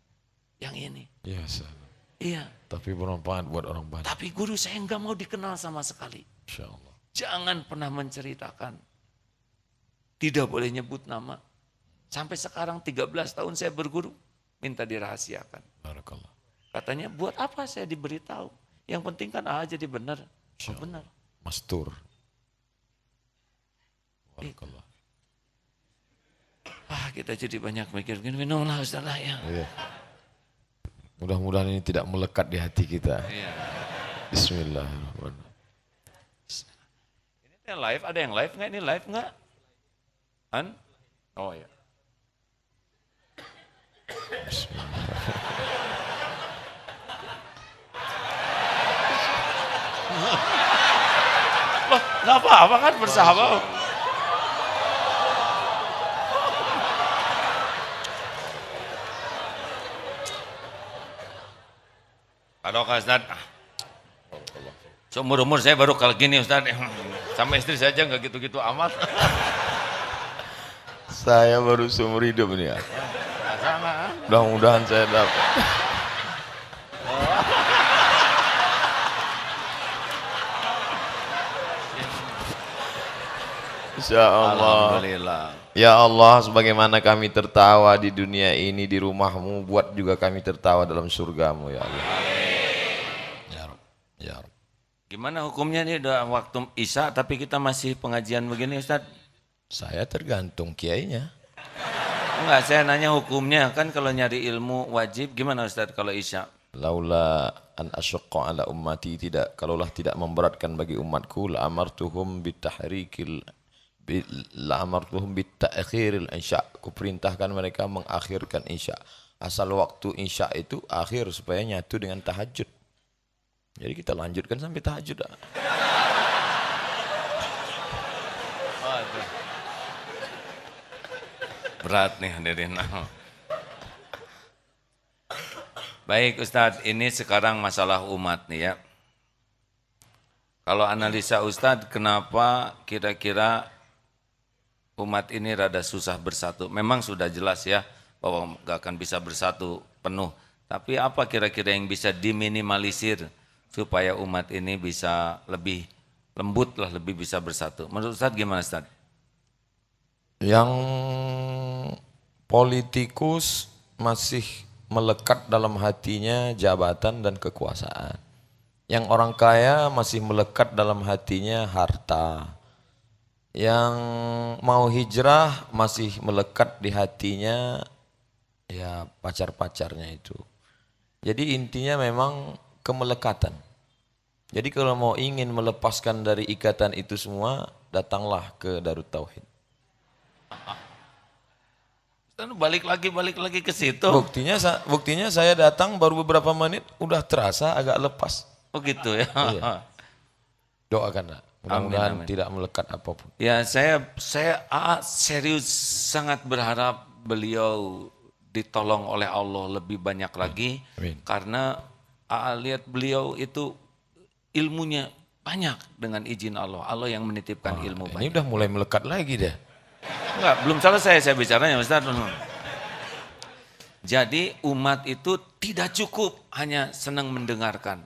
Yang ini. Iya Ustaz. Iya. Tapi bermanfaat buat orang banyak. Tapi guru saya nggak mau dikenal sama sekali. Insya Allah. Jangan pernah menceritakan. Tidak boleh nyebut nama. Sampai sekarang 13 tahun saya berguru. Minta dirahasiakan. Barakallah. Katanya buat apa saya diberitahu. Yang penting kan A jadi benar. Oh, benar. Mastur. Barakallah. Ah, kita jadi banyak mikir gini minumlah Ustaz lah ya. Iya. Mudah-mudahan ini tidak melekat di hati kita. Iya. Bismillahirrahmanirrahim. Ini live, ada yang live nggak? Ini live nggak? An? Oh ya. Bismillahirrahmanirrahim. Loh, apa-apa kan bersahabat. Barokah Ustaz. Ah. Seumur-umur saya baru kalau gini Ustaz. Sama istri saja nggak gitu-gitu amat. saya baru seumur hidup nih ya. Ah. Mudah-mudahan saya dapat. Ya Allah. Alhamdulillah. Ya Allah, sebagaimana kami tertawa di dunia ini di rumahmu, buat juga kami tertawa dalam surgamu ya Allah. Ya. Gimana hukumnya nih udah waktu Isya tapi kita masih pengajian begini Ustaz? Saya tergantung kiainya. Enggak, saya nanya hukumnya kan kalau nyari ilmu wajib gimana Ustaz kalau Isya? Laula an asyqa ala ummati tidak kalaulah tidak memberatkan bagi umatku la amartuhum bitahrikil la amartuhum bitakhiril insya. Kuperintahkan mereka mengakhirkan insya. Asal waktu insya itu akhir supaya nyatu dengan tahajud. Jadi kita lanjutkan sampai tahajud. Ah. Berat nih hadirin. Nah. Baik Ustadz, ini sekarang masalah umat nih ya. Kalau analisa Ustadz, kenapa kira-kira umat ini rada susah bersatu? Memang sudah jelas ya bahwa gak akan bisa bersatu penuh. Tapi apa kira-kira yang bisa diminimalisir? supaya umat ini bisa lebih lembut lah, lebih bisa bersatu. Menurut Ustaz gimana Ustaz? Yang politikus masih melekat dalam hatinya jabatan dan kekuasaan. Yang orang kaya masih melekat dalam hatinya harta. Yang mau hijrah masih melekat di hatinya ya pacar-pacarnya itu. Jadi intinya memang kemelekatan. Jadi kalau mau ingin melepaskan dari ikatan itu semua, datanglah ke Darut Tauhid. Dan balik lagi balik lagi ke situ. Buktinya buktinya saya datang baru beberapa menit udah terasa agak lepas. Oh gitu ya. Iya. Doakan mudah-mudahan tidak melekat apapun. Ya saya saya ah, serius sangat berharap beliau ditolong oleh Allah lebih banyak lagi amin. karena Aa lihat beliau itu ilmunya banyak dengan izin Allah. Allah yang menitipkan oh, ilmu ini banyak. udah mulai melekat lagi deh, Enggak, belum selesai saya bicara bicaranya Ustaz. Jadi umat itu tidak cukup hanya senang mendengarkan.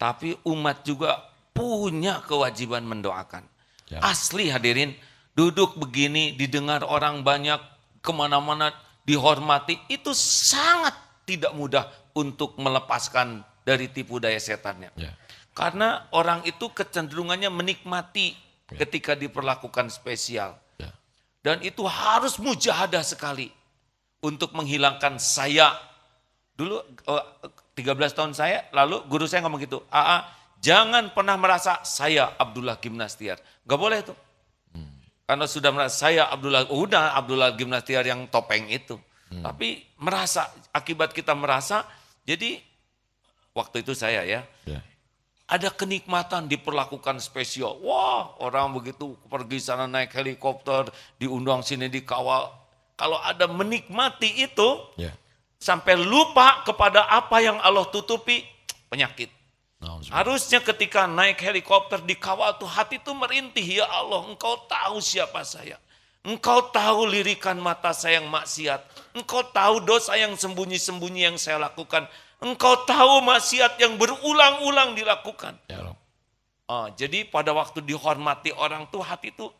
Tapi umat juga punya kewajiban mendoakan. Ya. Asli hadirin, duduk begini didengar orang banyak kemana-mana dihormati itu sangat tidak mudah untuk melepaskan dari tipu daya setannya. Ya. Karena orang itu kecenderungannya menikmati ya. ketika diperlakukan spesial. Ya. Dan itu harus mujahadah sekali untuk menghilangkan saya. Dulu 13 eh, tahun saya, lalu guru saya ngomong gitu, AA ah, ah, jangan pernah merasa saya Abdullah Gimnastiar. Gak boleh itu. Hmm. Karena sudah merasa saya Abdullah, oh udah Abdullah Gimnastiar yang topeng itu. Hmm. Tapi merasa, akibat kita merasa, jadi waktu itu saya ya, ya. ada kenikmatan diperlakukan spesial. Wah orang begitu pergi sana naik helikopter, diundang sini dikawal. Kalau ada menikmati itu, ya. sampai lupa kepada apa yang Allah tutupi penyakit. Harusnya ketika naik helikopter dikawal tuh hati tuh merintih ya Allah engkau tahu siapa saya. Engkau tahu lirikan mata saya yang maksiat. Engkau tahu dosa yang sembunyi-sembunyi yang saya lakukan. Engkau tahu maksiat yang berulang-ulang dilakukan. Ya, oh, jadi pada waktu dihormati orang tuh hati itu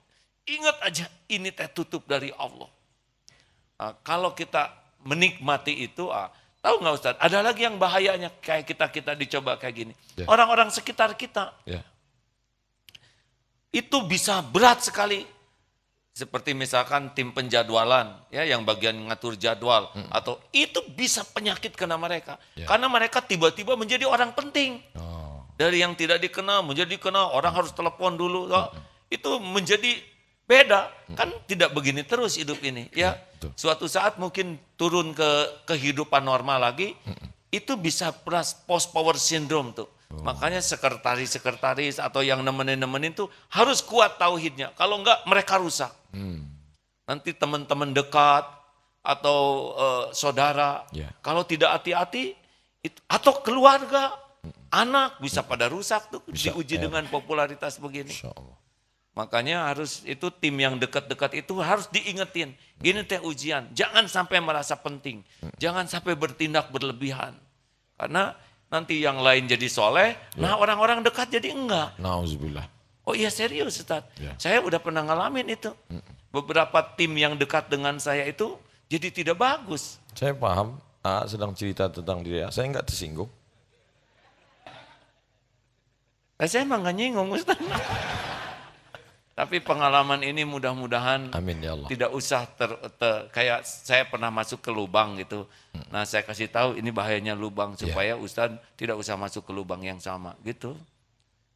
ingat aja ini teh tutup dari Allah. Uh, kalau kita menikmati itu, uh, tahu nggak Ustadz? Ada lagi yang bahayanya kayak kita kita dicoba kayak gini. Ya. Orang-orang ya. sekitar kita. Ya. Itu bisa berat sekali seperti misalkan tim penjadwalan ya yang bagian ngatur jadwal hmm. atau itu bisa penyakit kena mereka yeah. karena mereka tiba-tiba menjadi orang penting oh. dari yang tidak dikenal menjadi kenal orang hmm. harus telepon dulu hmm, hmm. itu menjadi beda hmm. kan tidak begini terus hidup ini ya yeah, ya, suatu saat mungkin turun ke kehidupan normal lagi hmm, hmm. itu bisa plus post power syndrome tuh oh. makanya sekretaris sekretaris atau yang nemenin nemenin tuh harus kuat tauhidnya kalau enggak mereka rusak Hmm. Nanti teman-teman dekat atau uh, saudara, yeah. kalau tidak hati-hati, atau keluarga, hmm. anak bisa hmm. pada rusak tuh bisa, diuji ya. dengan popularitas begini. Makanya harus itu tim yang dekat-dekat itu harus diingetin. Gini teh ujian, jangan sampai merasa penting, hmm. jangan sampai bertindak berlebihan. Karena nanti yang lain jadi soleh, ya. nah orang-orang dekat jadi enggak. Nauzubillah. Oh iya serius Ustaz. Ya. Saya udah pernah ngalamin itu. Beberapa tim yang dekat dengan saya itu jadi tidak bagus. Saya paham. Aa sedang cerita tentang diri Saya nggak tersinggung. Nah, saya emang nggak nyinggung Ustaz. Tapi pengalaman ini mudah-mudahan ya tidak usah ter, ter, kayak saya pernah masuk ke lubang gitu. Nah saya kasih tahu ini bahayanya lubang ya. supaya yeah. Ustadz tidak usah masuk ke lubang yang sama gitu.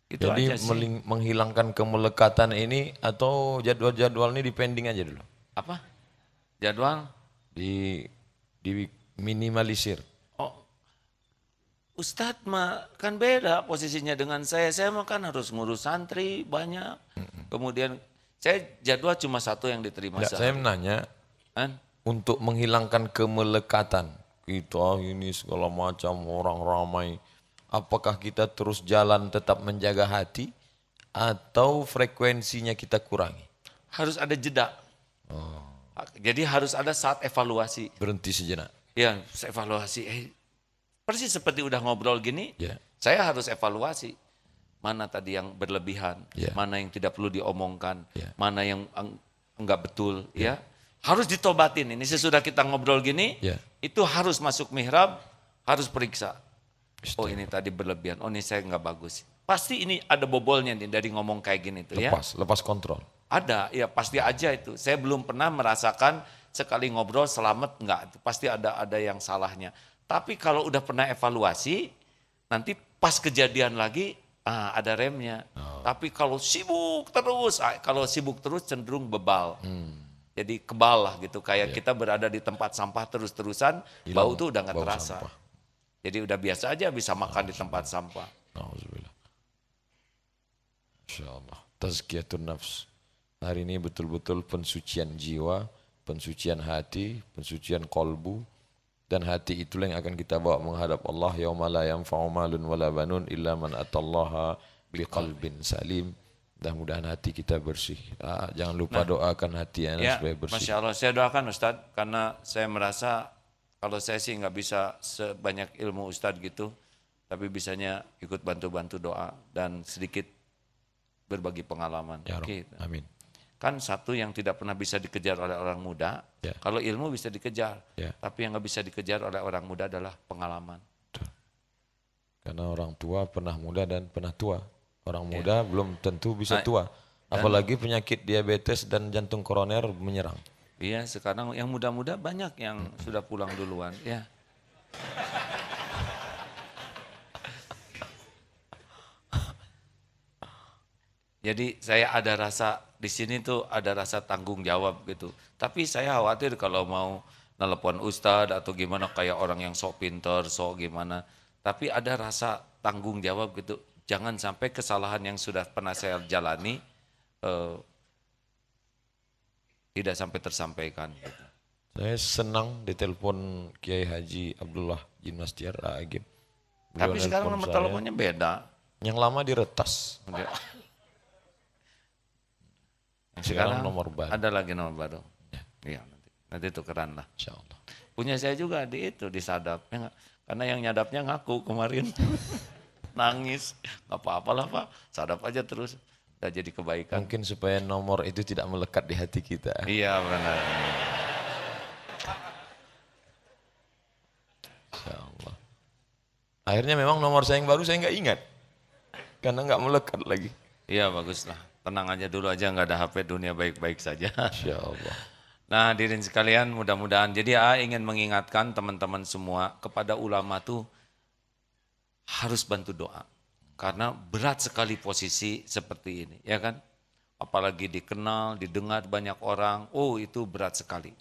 Itu Jadi aja sih. menghilangkan kemelekatan ini atau jadwal-jadwal ini dipending aja dulu. Apa? Jadwal di di minimalisir. Oh. Ustadz mah kan beda posisinya dengan saya. Saya mah kan harus ngurus santri banyak. Mm-mm. Kemudian saya jadwal cuma satu yang diterima. Nggak, saya menanya An? untuk menghilangkan kemelekatan kita ini segala macam orang ramai Apakah kita terus jalan tetap menjaga hati atau frekuensinya kita kurangi? Harus ada jeda. Oh. Jadi harus ada saat evaluasi. Berhenti sejenak. Ya, evaluasi. Eh, persis seperti udah ngobrol gini, yeah. saya harus evaluasi mana tadi yang berlebihan, yeah. mana yang tidak perlu diomongkan, yeah. mana yang enggak betul, yeah. ya harus ditobatin. Ini sesudah kita ngobrol gini, yeah. itu harus masuk mihrab, harus periksa. Oh ini tadi berlebihan, oh ini saya nggak bagus. Pasti ini ada bobolnya nih dari ngomong kayak gini tuh ya. Lepas, lepas kontrol. Ada, ya pasti aja itu. Saya belum pernah merasakan sekali ngobrol selamat nggak, pasti ada ada yang salahnya. Tapi kalau udah pernah evaluasi, nanti pas kejadian lagi ah, ada remnya. Oh. Tapi kalau sibuk terus, ah, kalau sibuk terus cenderung bebal. Hmm jadi kebal lah gitu kayak yeah. kita berada di tempat sampah terus-terusan bau tuh udah nggak terasa sampah. Jadi udah biasa aja bisa makan di tempat sampah. Alhamdulillah. Insya Allah. Tazkiyatun nafs. Hari ini betul-betul pensucian jiwa, pensucian hati, pensucian kolbu, dan hati itulah yang akan kita bawa menghadap Allah Yawma la yanfa'umalun wala banun illa man atallaha biqalbin salim mudah-mudahan hati kita bersih ah, jangan lupa nah, doakan hati anda ya, ya, supaya bersih Masya Allah saya doakan Ustaz karena saya merasa kalau saya sih nggak bisa sebanyak ilmu Ustadz gitu, tapi bisanya ikut bantu-bantu doa dan sedikit berbagi pengalaman. Ya Oke. Gitu. Amin. Kan satu yang tidak pernah bisa dikejar oleh orang muda, ya. kalau ilmu bisa dikejar, ya. tapi yang nggak bisa dikejar oleh orang muda adalah pengalaman. Karena orang tua pernah muda dan pernah tua. Orang ya. muda belum tentu bisa nah, tua. Apalagi penyakit diabetes dan jantung koroner menyerang. Iya sekarang yang muda-muda banyak yang sudah pulang duluan. Ya. Jadi saya ada rasa di sini tuh ada rasa tanggung jawab gitu. Tapi saya khawatir kalau mau nelpon ustadz atau gimana kayak orang yang sok pinter, sok gimana. Tapi ada rasa tanggung jawab gitu. Jangan sampai kesalahan yang sudah pernah saya jalani eh, tidak sampai tersampaikan. Gitu. Saya senang ditelepon Kiai Haji Abdullah Jinnastiar Agim. Tapi Tapi sekarang nomor teleponnya beda. Yang lama diretas. sekarang, sekarang nomor baru. Ada lagi nomor baru. Ya. Iya, ya, nanti, nanti tukeran lah. Insya Allah. Punya saya juga di itu, di sadap. Ya, karena yang nyadapnya ngaku kemarin. Nangis. Gak apa-apalah Pak, sadap aja terus dan jadi kebaikan. Mungkin supaya nomor itu tidak melekat di hati kita. Iya benar. Insya Allah. Akhirnya memang nomor saya yang baru saya nggak ingat. Karena nggak melekat lagi. Iya baguslah. Tenang aja dulu aja nggak ada HP dunia baik-baik saja. Insya Allah. Nah hadirin sekalian mudah-mudahan. Jadi A ingin mengingatkan teman-teman semua kepada ulama tuh harus bantu doa. Karena berat sekali posisi seperti ini, ya kan? Apalagi dikenal, didengar banyak orang, oh itu berat sekali.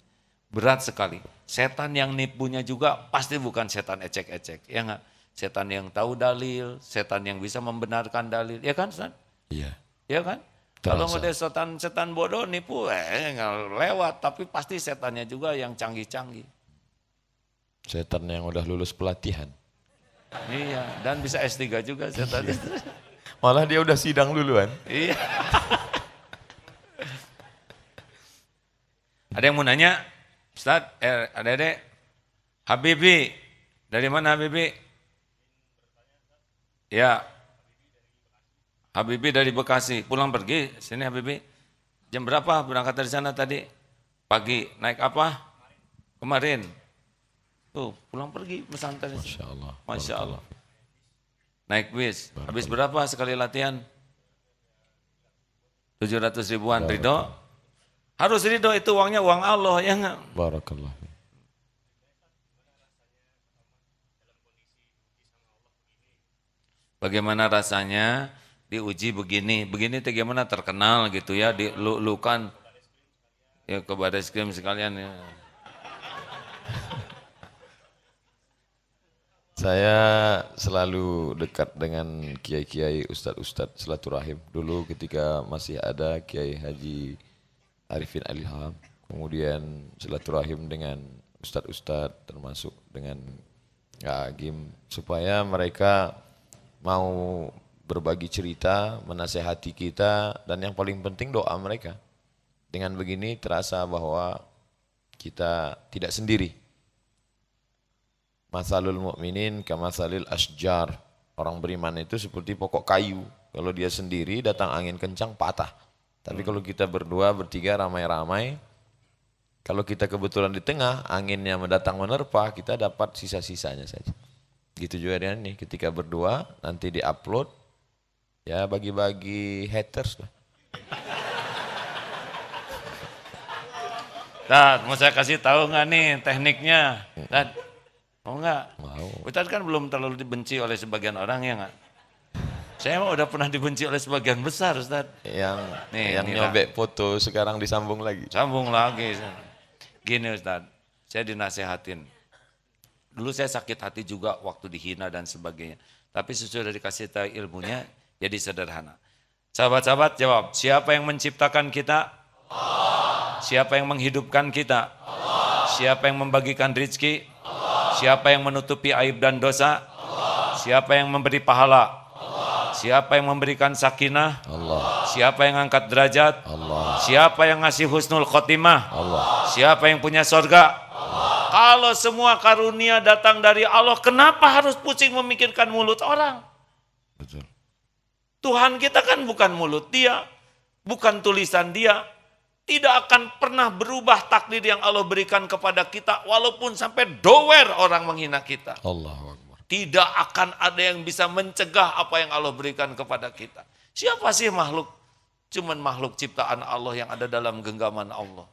Berat sekali. Setan yang nipunya juga pasti bukan setan ecek-ecek, ya enggak? Setan yang tahu dalil, setan yang bisa membenarkan dalil, ya kan, San? Iya. Ya kan? Kalau ada setan-setan bodoh nipu, eh lewat. Tapi pasti setannya juga yang canggih-canggih. Setan yang udah lulus pelatihan. Iya, dan bisa S3 juga saya iya. tadi. Malah dia udah sidang duluan. Iya. ada yang mau nanya? Ustaz, eh, ada adek Habibi, dari mana Habibi? Ya, Habibi dari Bekasi, pulang pergi sini Habibi. Jam berapa berangkat dari sana tadi? Pagi, naik apa? Kemarin. Tuh, pulang pergi pesantren. Masya Allah. Masya Allah. Naik bis. Habis berapa sekali latihan? 700 ribuan. Ridho? Harus ridho itu uangnya uang Allah ya enggak? Barakallah. Bagaimana rasanya diuji begini, begini itu gimana terkenal gitu ya, dilulukan ya ke baris krim sekalian ya. Saya selalu dekat dengan kiai-kiai ustadz-ustadz silaturahim. Dulu ketika masih ada Kiai Haji Arifin Alilham, kemudian silaturahim dengan ustadz-ustadz termasuk dengan Agim supaya mereka mau berbagi cerita, menasehati kita dan yang paling penting doa mereka. Dengan begini terasa bahwa kita tidak sendiri. Masalul mu'minin salil asjar. Orang beriman itu seperti pokok kayu. Kalau dia sendiri datang angin kencang patah. Tapi kalau kita berdua, bertiga, ramai-ramai, kalau kita kebetulan di tengah, anginnya mendatang menerpa, kita dapat sisa-sisanya saja. Gitu juga dengan ini, ketika berdua, nanti di-upload, ya bagi-bagi haters lah. Tad, mau saya kasih tahu nggak nih tekniknya? Hmm. Tad, Oh enggak. Wow. Ustaz kan belum terlalu dibenci oleh sebagian orang ya enggak? Saya udah pernah dibenci oleh sebagian besar Ustaz. Yang nih, yang nyobek nyobek foto sekarang disambung lagi. Sambung lagi. Gini Ustaz, saya dinasehatin. Dulu saya sakit hati juga waktu dihina dan sebagainya. Tapi sesudah dikasih tahu ilmunya jadi sederhana. Sahabat-sahabat jawab, siapa yang menciptakan kita? Allah. Siapa yang menghidupkan kita? Allah. Siapa yang membagikan rizki? Allah. Siapa yang menutupi aib dan dosa? Allah. Siapa yang memberi pahala? Allah. Siapa yang memberikan sakinah? Allah. Siapa yang angkat derajat? Allah. Siapa yang ngasih husnul khotimah? Allah. Siapa yang punya sorga? Allah. Kalau semua karunia datang dari Allah, kenapa harus pusing memikirkan mulut orang? Betul. Tuhan kita kan bukan mulut dia, bukan tulisan dia, tidak akan pernah berubah takdir yang Allah berikan kepada kita walaupun sampai dower orang menghina kita. Allah Tidak akan ada yang bisa mencegah apa yang Allah berikan kepada kita. Siapa sih makhluk? Cuman makhluk ciptaan Allah yang ada dalam genggaman Allah.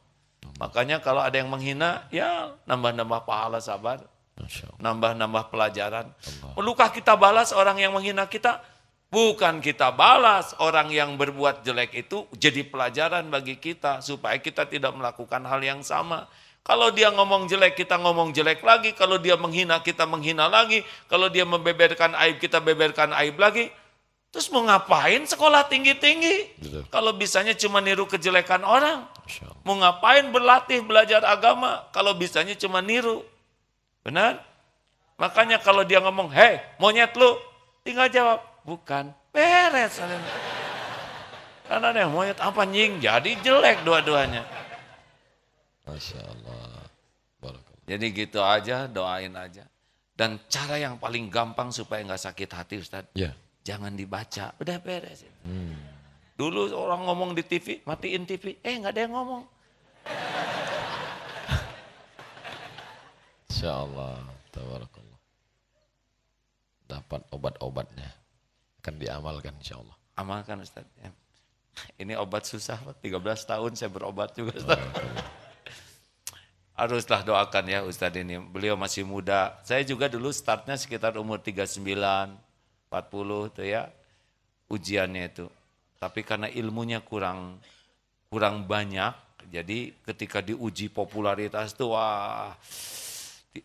Makanya kalau ada yang menghina, ya nambah-nambah pahala sabar. Nambah-nambah pelajaran. Melukah kita balas orang yang menghina kita? Bukan kita balas orang yang berbuat jelek itu jadi pelajaran bagi kita supaya kita tidak melakukan hal yang sama. Kalau dia ngomong jelek, kita ngomong jelek lagi. Kalau dia menghina, kita menghina lagi. Kalau dia membeberkan aib, kita beberkan aib lagi. Terus mau ngapain sekolah tinggi-tinggi? Kalau bisanya cuma niru kejelekan orang. Mau ngapain berlatih, belajar agama? Kalau bisanya cuma niru. Benar? Makanya kalau dia ngomong, hei monyet lu, tinggal jawab, bukan. Beres. Karena ada yang monyet apa nying, jadi jelek dua-duanya. Masya Allah. Barakallah. Jadi gitu aja, doain aja. Dan cara yang paling gampang supaya nggak sakit hati Ustaz, yeah. jangan dibaca, udah beres. Hmm. Dulu orang ngomong di TV, matiin TV, eh nggak ada yang ngomong. Insya Allah, Dapat obat-obatnya akan diamalkan insya Allah. Amalkan Ustaz. Ya. Ini obat susah, 13 tahun saya berobat juga Ustaz. Haruslah doakan ya Ustaz ini, beliau masih muda. Saya juga dulu startnya sekitar umur 39, 40 itu ya, ujiannya itu. Tapi karena ilmunya kurang kurang banyak, jadi ketika diuji popularitas itu wah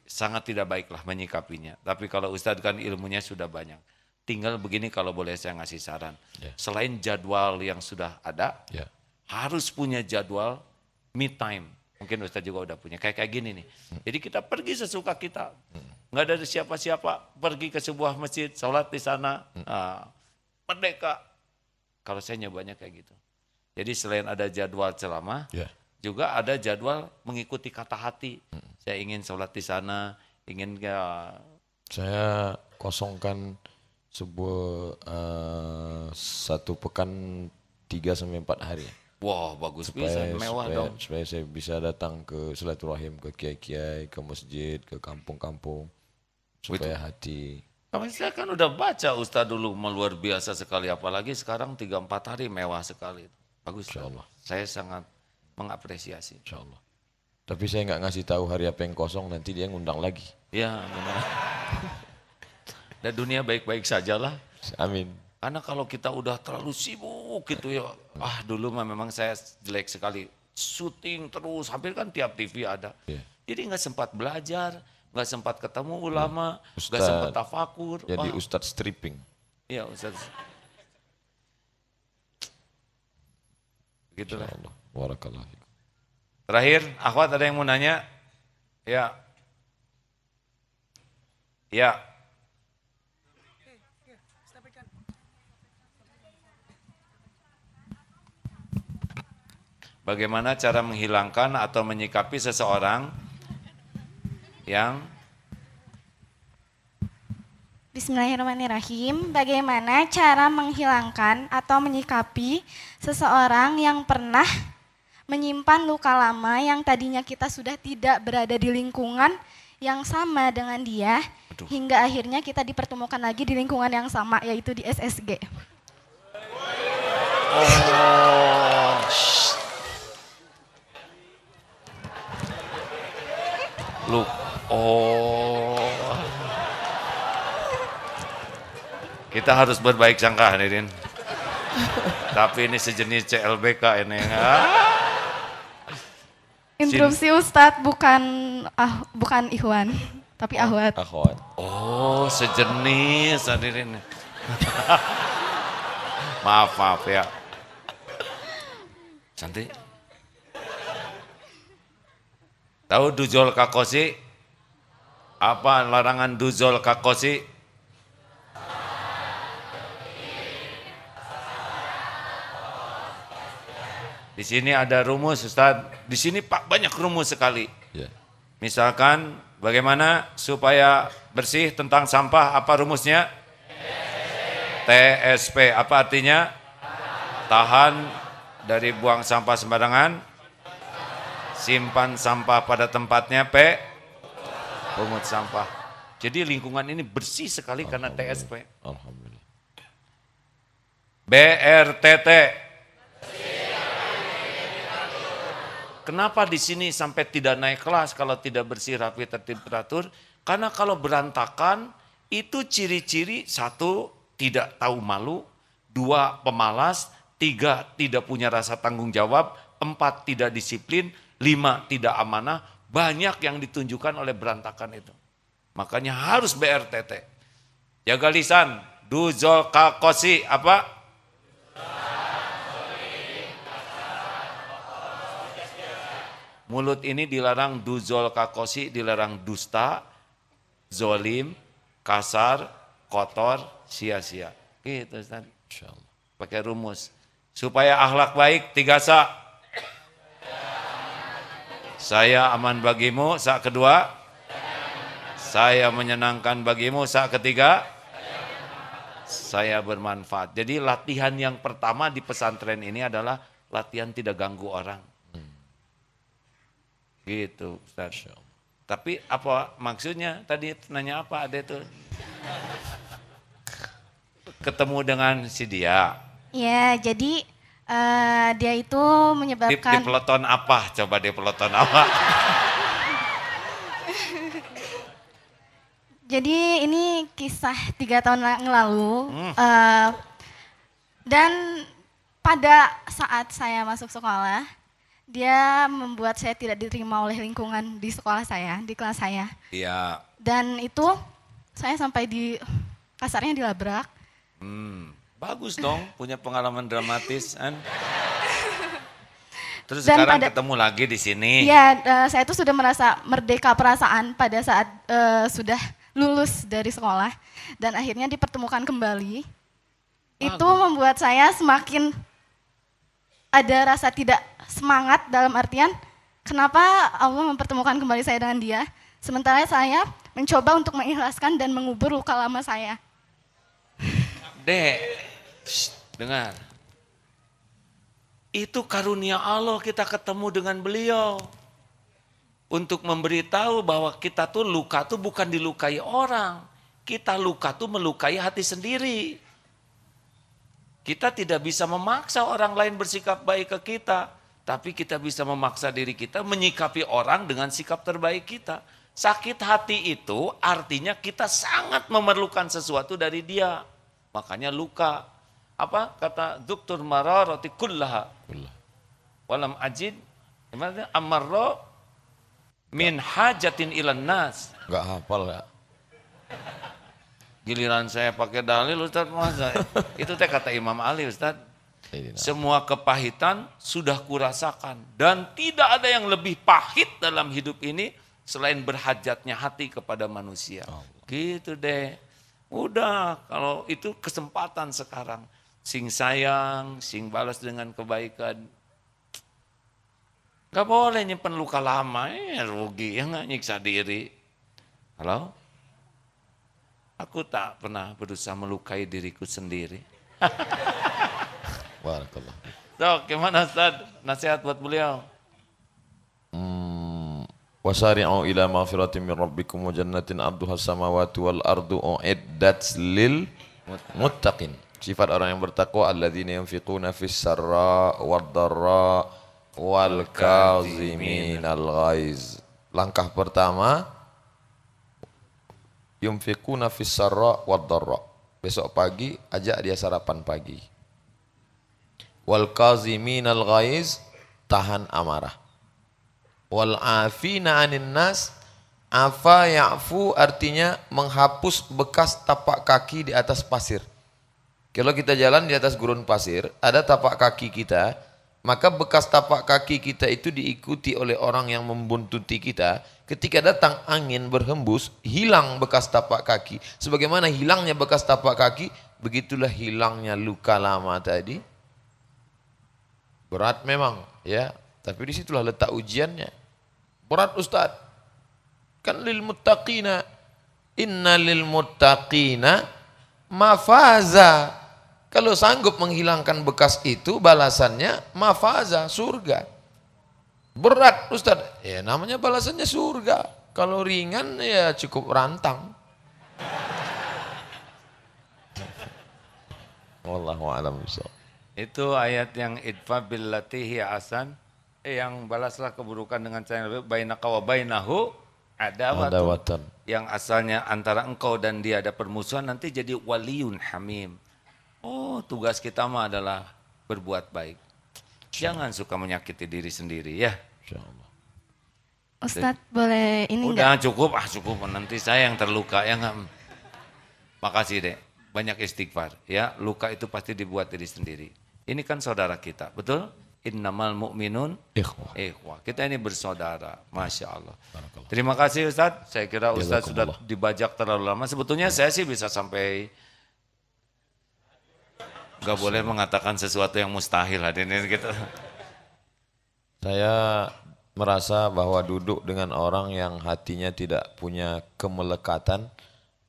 sangat tidak baiklah menyikapinya. Tapi kalau Ustadz kan ilmunya sudah banyak tinggal begini kalau boleh saya ngasih saran. Yeah. Selain jadwal yang sudah ada, yeah. harus punya jadwal mid time. Mungkin Ustaz juga udah punya kayak kayak gini nih. Hmm. Jadi kita pergi sesuka kita. Nggak hmm. ada siapa-siapa pergi ke sebuah masjid, sholat di sana, hmm. uh, merdeka. Kalau saya nyobanya kayak gitu. Jadi selain ada jadwal ceramah, yeah. juga ada jadwal mengikuti kata hati. Hmm. Saya ingin sholat di sana, ingin ya, saya kosongkan sebuah uh, satu pekan tiga sampai empat hari. Wah wow, bagus supaya, bisa mewah supaya, dong. Supaya saya bisa datang ke rahim ke kiai-kiai, ke masjid, ke kampung-kampung supaya Itu. hati. Kami saya kan udah baca Ustadz dulu luar biasa sekali apalagi sekarang tiga empat hari mewah sekali. Bagus. Insya Allah. Saya sangat mengapresiasi. Insya Allah. Tapi saya nggak ngasih tahu hari apa yang kosong nanti dia ngundang lagi. Ya benar. Dan dunia baik-baik sajalah. Amin. Karena kalau kita udah terlalu sibuk gitu ya, ah dulu mah memang saya jelek sekali, syuting terus, hampir kan tiap TV ada. Yeah. Jadi nggak sempat belajar, nggak sempat ketemu ulama, nggak sempat tafakur. Jadi Wah. Ustadz stripping. Iya Ustadz. Begitulah. Allah. Warakallah. Terakhir, akhwat ada yang mau nanya? Ya. Ya, Bagaimana cara menghilangkan atau menyikapi seseorang yang Bismillahirrahmanirrahim. Bagaimana cara menghilangkan atau menyikapi seseorang yang pernah menyimpan luka lama yang tadinya kita sudah tidak berada di lingkungan yang sama dengan dia Aduh. hingga akhirnya kita dipertemukan lagi di lingkungan yang sama yaitu di SSG. Oh. Eh, Lu oh. Kita harus berbaik sangka hadirin. Tapi ini sejenis CLBK ini. Ah. Ya. Interupsi Ustadz bukan ah, bukan Ikhwan, tapi ah, Ahwat. Ahwat. Oh, sejenis hadirin. maaf, maaf ya. Cantik. Tahu duzol kakosi? Apa larangan duzol kakosi? Di sini ada rumus Ustaz. Di sini Pak banyak rumus sekali. Ya. Misalkan bagaimana supaya bersih tentang sampah apa rumusnya? TSP. Apa artinya? Tahan dari buang sampah sembarangan, Simpan sampah pada tempatnya, P. Pungut sampah. Jadi lingkungan ini bersih sekali karena TSP. Alhamdulillah. BRTT. Kenapa di sini sampai tidak naik kelas kalau tidak bersih, rapi, tertib, teratur? Karena kalau berantakan itu ciri-ciri satu tidak tahu malu, dua pemalas, tiga tidak punya rasa tanggung jawab, empat tidak disiplin, lima tidak amanah, banyak yang ditunjukkan oleh berantakan itu. Makanya harus BRTT. Jaga lisan, duzol kakosi, apa? Mulut ini dilarang duzol kakosi, dilarang dusta, zolim, kasar, kotor, sia-sia. Gitu Ustaz. Pakai rumus. Supaya akhlak baik, tiga sa. Saya aman bagimu saat kedua. Saya menyenangkan bagimu saat ketiga. Saya bermanfaat. Jadi latihan yang pertama di pesantren ini adalah latihan tidak ganggu orang. Hmm. Gitu Ustaz. Tapi apa maksudnya? Tadi nanya apa ada itu? Ketemu dengan si dia. Ya, jadi Uh, dia itu menyebabkan... Di, di peloton apa? Coba di peloton apa? Jadi ini kisah tiga tahun yang lalu. Hmm. Uh, dan pada saat saya masuk sekolah, dia membuat saya tidak diterima oleh lingkungan di sekolah saya, di kelas saya. Iya. Dan itu saya sampai di kasarnya dilabrak. Hmm. Bagus dong punya pengalaman dramatis kan. Terus Dan sekarang pada, ketemu lagi di sini. Iya, uh, saya itu sudah merasa merdeka perasaan pada saat uh, sudah lulus dari sekolah dan akhirnya dipertemukan kembali. Bagus. Itu membuat saya semakin ada rasa tidak semangat dalam artian kenapa Allah mempertemukan kembali saya dengan dia sementara saya mencoba untuk mengikhlaskan dan mengubur luka lama saya. Dek, Shh, dengar. Itu karunia Allah kita ketemu dengan beliau. Untuk memberitahu bahwa kita tuh luka tuh bukan dilukai orang. Kita luka tuh melukai hati sendiri. Kita tidak bisa memaksa orang lain bersikap baik ke kita. Tapi kita bisa memaksa diri kita menyikapi orang dengan sikap terbaik kita. Sakit hati itu artinya kita sangat memerlukan sesuatu dari dia. Makanya luka apa kata Dr. Mararati kullaha. Kullah. Walam ajid gimana amarro min hajatin ilan nas. Enggak hafal ya. Giliran saya pakai dalil Ustaz masa. Itu teh kata Imam Ali Ustaz. Iya, iya. Semua kepahitan sudah kurasakan dan tidak ada yang lebih pahit dalam hidup ini selain berhajatnya hati kepada manusia. Oh. Gitu deh. Udah kalau itu kesempatan sekarang sing sayang, sing balas dengan kebaikan. Gak boleh nyimpen luka lama, eh, rugi, ya gak nyiksa diri. Halo? Aku tak pernah berusaha melukai diriku sendiri. Barakallah. So, gimana Ustaz? Nasihat buat beliau. Hmm, wasari'u ila maghfiratin min rabbikum wa jannatin 'arduha samawati wal ardu u'iddat lil muttaqin. Sifat orang yang bertakwa alladzina yunfiquna fis sarra wad darra wal kazimin al ghaiz. Langkah pertama yunfiquna fis sarra wad darra. Besok pagi ajak dia sarapan pagi. Wal kazimin al ghaiz tahan amarah. Wal afina anin nas Afa ya'fu artinya menghapus bekas tapak kaki di atas pasir. Kalau kita jalan di atas gurun pasir, ada tapak kaki kita, maka bekas tapak kaki kita itu diikuti oleh orang yang membuntuti kita. Ketika datang angin berhembus, hilang bekas tapak kaki. Sebagaimana hilangnya bekas tapak kaki, begitulah hilangnya luka lama tadi. Berat memang, ya. Tapi disitulah letak ujiannya. Berat Ustaz. Kan lil muttaqina. Inna lil muttaqina mafaza. Kalau sanggup menghilangkan bekas itu, balasannya mafaza, surga. Berat, Ustaz. Ya, namanya balasannya surga. Kalau ringan, ya cukup rantang. Wallahu a'lam Itu ayat yang idfa billatihi asan eh, yang balaslah keburukan dengan cara yang lebih baik wa bainahu adawatan. Yang asalnya antara engkau dan dia ada permusuhan nanti jadi waliun hamim Oh, tugas kita mah adalah berbuat baik. Jangan suka menyakiti diri sendiri ya. Ustad Ustadz boleh ini Udah enggak? cukup, ah cukup nanti saya yang terluka ya enggak. Makasih deh, banyak istighfar ya. Luka itu pasti dibuat diri sendiri. Ini kan saudara kita, betul? Innamal mu'minun ikhwah. ikhwah. Kita ini bersaudara, Masya Allah. Terima kasih Ustadz, saya kira Ustadz sudah dibajak terlalu lama. Sebetulnya saya sih bisa sampai nggak boleh mengatakan sesuatu yang mustahil hadirin gitu. Saya merasa bahwa duduk dengan orang yang hatinya tidak punya kemelekatan,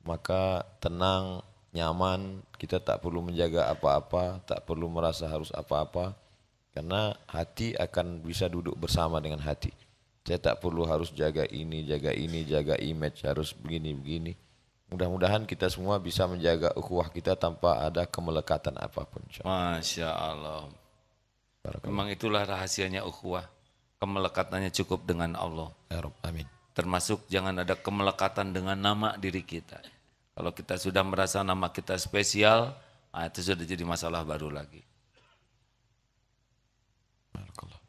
maka tenang, nyaman, kita tak perlu menjaga apa-apa, tak perlu merasa harus apa-apa, karena hati akan bisa duduk bersama dengan hati. Saya tak perlu harus jaga ini, jaga ini, jaga image, harus begini-begini. Mudah-mudahan kita semua bisa menjaga ukhuwah kita tanpa ada kemelekatan apapun. Masya Allah. Memang itulah rahasianya ukhuwah. Kemelekatannya cukup dengan Allah. Ya amin. Termasuk jangan ada kemelekatan dengan nama diri kita. Kalau kita sudah merasa nama kita spesial, nah itu sudah jadi masalah baru lagi.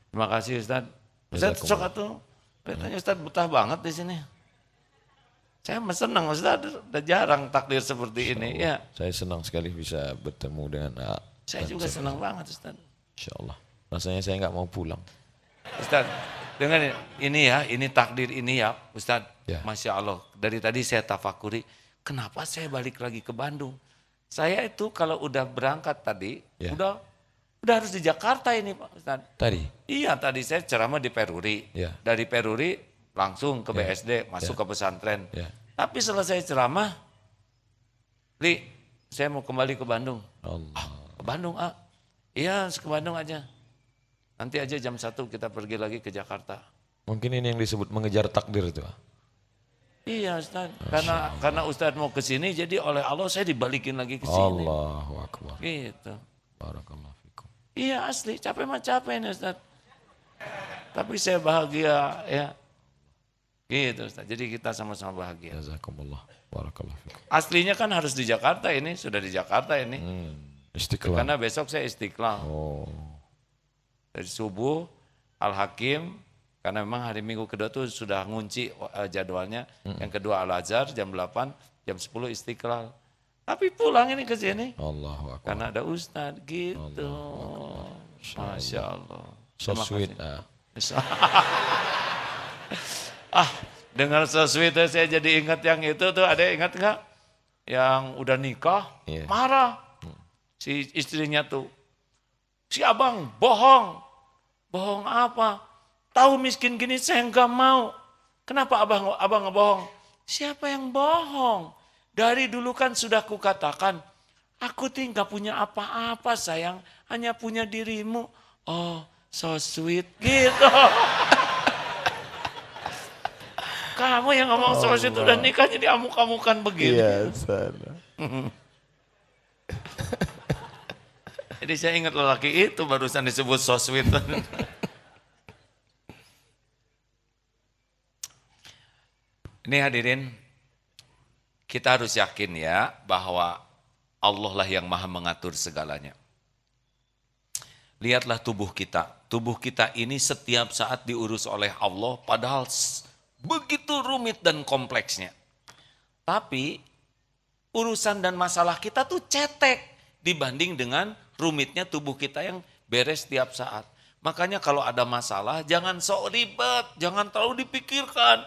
Terima kasih Ustaz. Ustaz, sok atau. Ustaz betah banget di sini. Saya senang Ustaz, udah jarang takdir seperti ini. Ya. Saya senang sekali bisa bertemu dengan A. Saya juga senang banget Ustaz. Insya Allah. Rasanya saya nggak mau pulang. Ustaz, dengan ya, ini ya, ini takdir ini ya Ustaz. Ya. Masya Allah, dari tadi saya tafakuri, kenapa saya balik lagi ke Bandung? Saya itu kalau udah berangkat tadi, ya. udah udah harus di Jakarta ini Pak Ustaz. Tadi? Iya tadi saya ceramah di Peruri. Ya. Dari Peruri langsung ke yeah. BSD, masuk yeah. ke pesantren. Yeah. Tapi selesai ceramah, Li, saya mau kembali ke Bandung. Allah. Ah, ke Bandung, ah. Iya, ke Bandung aja. Nanti aja jam satu kita pergi lagi ke Jakarta. Mungkin ini yang disebut mengejar takdir itu. Ah. Iya Ustaz, karena Allah. karena Ustaz mau ke sini jadi oleh Allah saya dibalikin lagi ke sini. Allahu Akbar. Gitu. Barakallahu fikum. Iya asli, capek mah capek nih Ustaz. Tapi saya bahagia ya Gitu Ustaz. Jadi kita sama-sama bahagia. Aslinya kan harus di Jakarta ini, sudah di Jakarta ini. Hmm. Istiqlal. Karena besok saya istiqlal. Oh. Dari subuh Al-Hakim karena memang hari Minggu kedua tuh sudah ngunci eh, jadwalnya. Hmm. Yang kedua Al-Azhar jam 8, jam 10 Istiqlal. Tapi pulang ini ke sini. Allahu Akbar. Karena ada Ustadz gitu. Masya Allah. So sweet. Uh. Ah, dengar sesuai itu saya jadi ingat yang itu tuh, ada ingat nggak? Yang udah nikah, yeah. marah si istrinya tuh. Si abang bohong. Bohong apa? Tahu miskin gini saya nggak mau. Kenapa abang abang ngebohong? Siapa yang bohong? Dari dulu kan sudah kukatakan, aku tinggal punya apa-apa sayang, hanya punya dirimu. Oh, so sweet gitu. Kamu yang ngomong oh, itu dan nikah jadi amuk-amukan begini. Iya, sana. jadi saya ingat lelaki itu barusan disebut soswit. Ini hadirin, kita harus yakin ya bahwa Allah lah yang maha mengatur segalanya. Lihatlah tubuh kita. Tubuh kita ini setiap saat diurus oleh Allah padahal Begitu rumit dan kompleksnya. Tapi urusan dan masalah kita tuh cetek dibanding dengan rumitnya tubuh kita yang beres setiap saat. Makanya kalau ada masalah jangan sok ribet, jangan terlalu dipikirkan.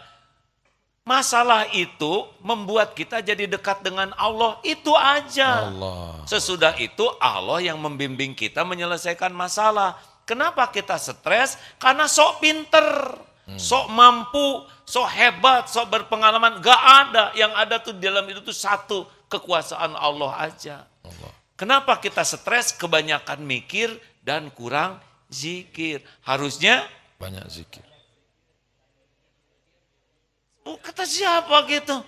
Masalah itu membuat kita jadi dekat dengan Allah, itu aja. Allah. Sesudah itu Allah yang membimbing kita menyelesaikan masalah. Kenapa kita stres? Karena sok pinter, hmm. sok mampu, so hebat, so berpengalaman. Gak ada. Yang ada tuh di dalam itu tuh satu kekuasaan Allah aja. Allah. Kenapa kita stres kebanyakan mikir dan kurang zikir? Harusnya banyak zikir. Oh, kata siapa gitu?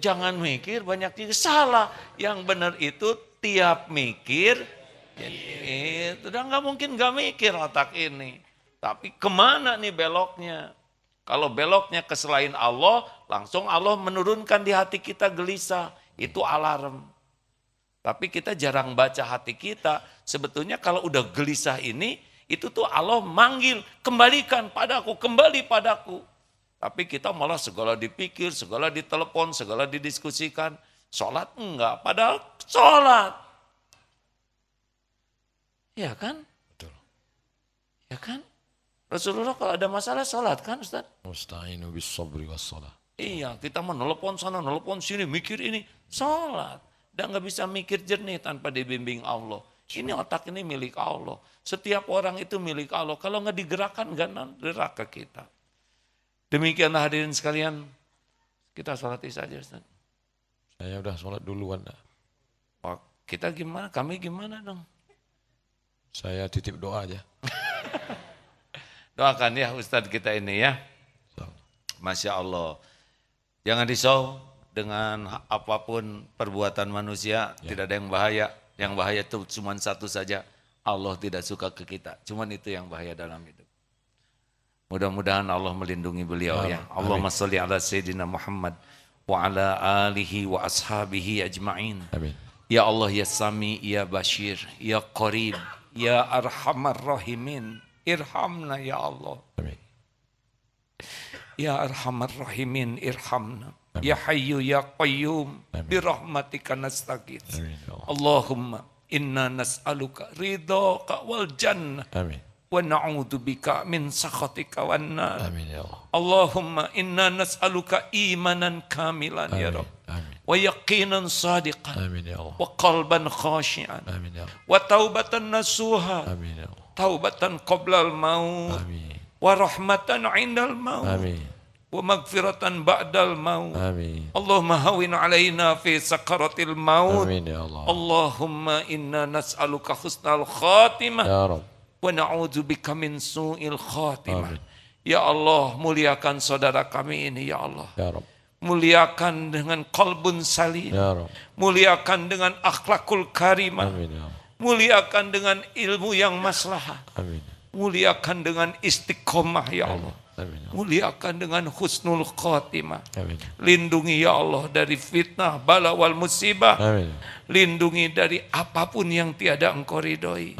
Jangan mikir banyak zikir. Salah. Yang benar itu tiap mikir itu udah nggak mungkin nggak mikir otak ini. Tapi kemana nih beloknya? Kalau beloknya ke selain Allah, langsung Allah menurunkan di hati kita gelisah. Itu alarm. Tapi kita jarang baca hati kita. Sebetulnya kalau udah gelisah ini, itu tuh Allah manggil, kembalikan padaku, kembali padaku. Tapi kita malah segala dipikir, segala ditelepon, segala didiskusikan. Sholat enggak, padahal sholat. Ya kan? Betul. Ya kan? Rasulullah kalau ada masalah sholat kan Ustaz? Musta'inu bis sabri was sholat. Iya, kita menelpon sana, menelepon sini, mikir ini. Sholat. Dan nggak bisa mikir jernih tanpa dibimbing Allah. Ini otak ini milik Allah. Setiap orang itu milik Allah. Kalau nggak digerakkan, nggak neraka kita. Demikianlah hadirin sekalian. Kita sholat isya aja Ustaz. Saya udah sholat duluan. Oh, kita gimana? Kami gimana dong? Saya titip doa aja. Doakan ya Ustadz kita ini ya. Masya Allah. Jangan risau dengan apapun perbuatan manusia, ya. tidak ada yang bahaya. Yang bahaya itu cuma satu saja, Allah tidak suka ke kita. cuma itu yang bahaya dalam hidup. Mudah-mudahan Allah melindungi beliau ya. ya. Allahumma ala sayyidina Muhammad wa ala alihi wa ashabihi ajma'in. Amin. Ya Allah ya Sami, ya Bashir, ya Qarib, ya Arhamar Rahimin. ارحمنا يا الله امين يا ارحم الراحمين ارحمنا يا حي يا قيوم أمين. برحمتك نستغيث اللهم انا نسالك رضاك والجنه امين ونعوذ بك من سخطك والنار امين يا الله اللهم انا نسالك ايمانا كاملا يا رب آمين. ويقينا صادقا آمين يا الله وقلبا خاشعا آمين يا الله وتوبه نسوها آمين يا الله taubatan qoblal maut wa rahmatan indal maut Amin. wa magfiratan ba'dal maut Amin. Allahumma hawin alaina fi sakaratil maut Amin, ya Allah. Allahumma inna nas'aluka husnal khatimah ya Rabb. wa na'udzubika min su'il khatimah Amin. Ya Allah muliakan saudara kami ini ya Allah ya Rabb muliakan dengan kalbun salim, ya Rab. muliakan dengan akhlakul karimah, Amin, ya Muliakan dengan ilmu yang maslahah. Muliakan dengan istiqomah ya Allah. Muliakan dengan husnul khotimah. Lindungi ya Allah dari fitnah, bala wal musibah. Lindungi dari apapun yang tiada engkau ridhoi.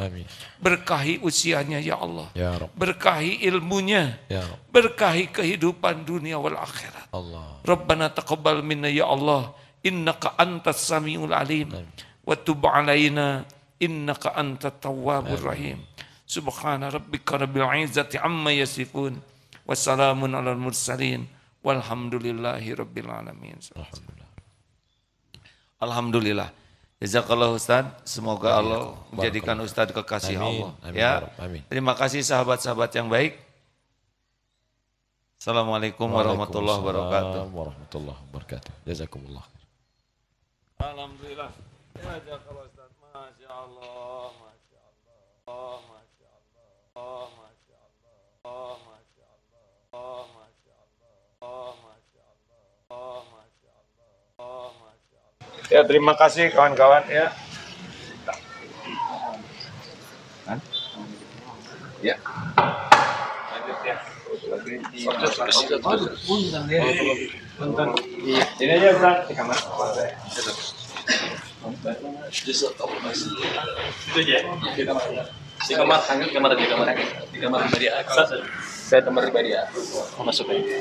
Berkahi usianya ya Allah. Ya Berkahi ilmunya. Ya Berkahi kehidupan dunia wal akhirat. Allah. Rabbana taqabbal minna ya Allah. Innaka antas samiul alim. Amin. Wa tub alaina innaka antat tawwabur rahim. Subhana rabbika rabbil izzati amma yasifun. Wassalamun alal mursalin. Walhamdulillahi rabbil alamin. Alhamdulillah. Alhamdulillah. Jazakallah Ustaz, semoga Amin. Allah menjadikan Ustaz kekasih Amin. Allah. Amin. Ya. ya Amin. Terima kasih sahabat-sahabat yang baik. Assalamualaikum warahmatullahi wabarakatuh. Warahmatullahi wabarakatuh. Jazakumullah. Alhamdulillah. Ya, Jazakallah. Ya, terima kasih kawan-kawan ya. Ya. Ini aja Ustaz di kamar. di ya. Di kamar di kamar di kamar. Di kamar kamar di Masuk ya.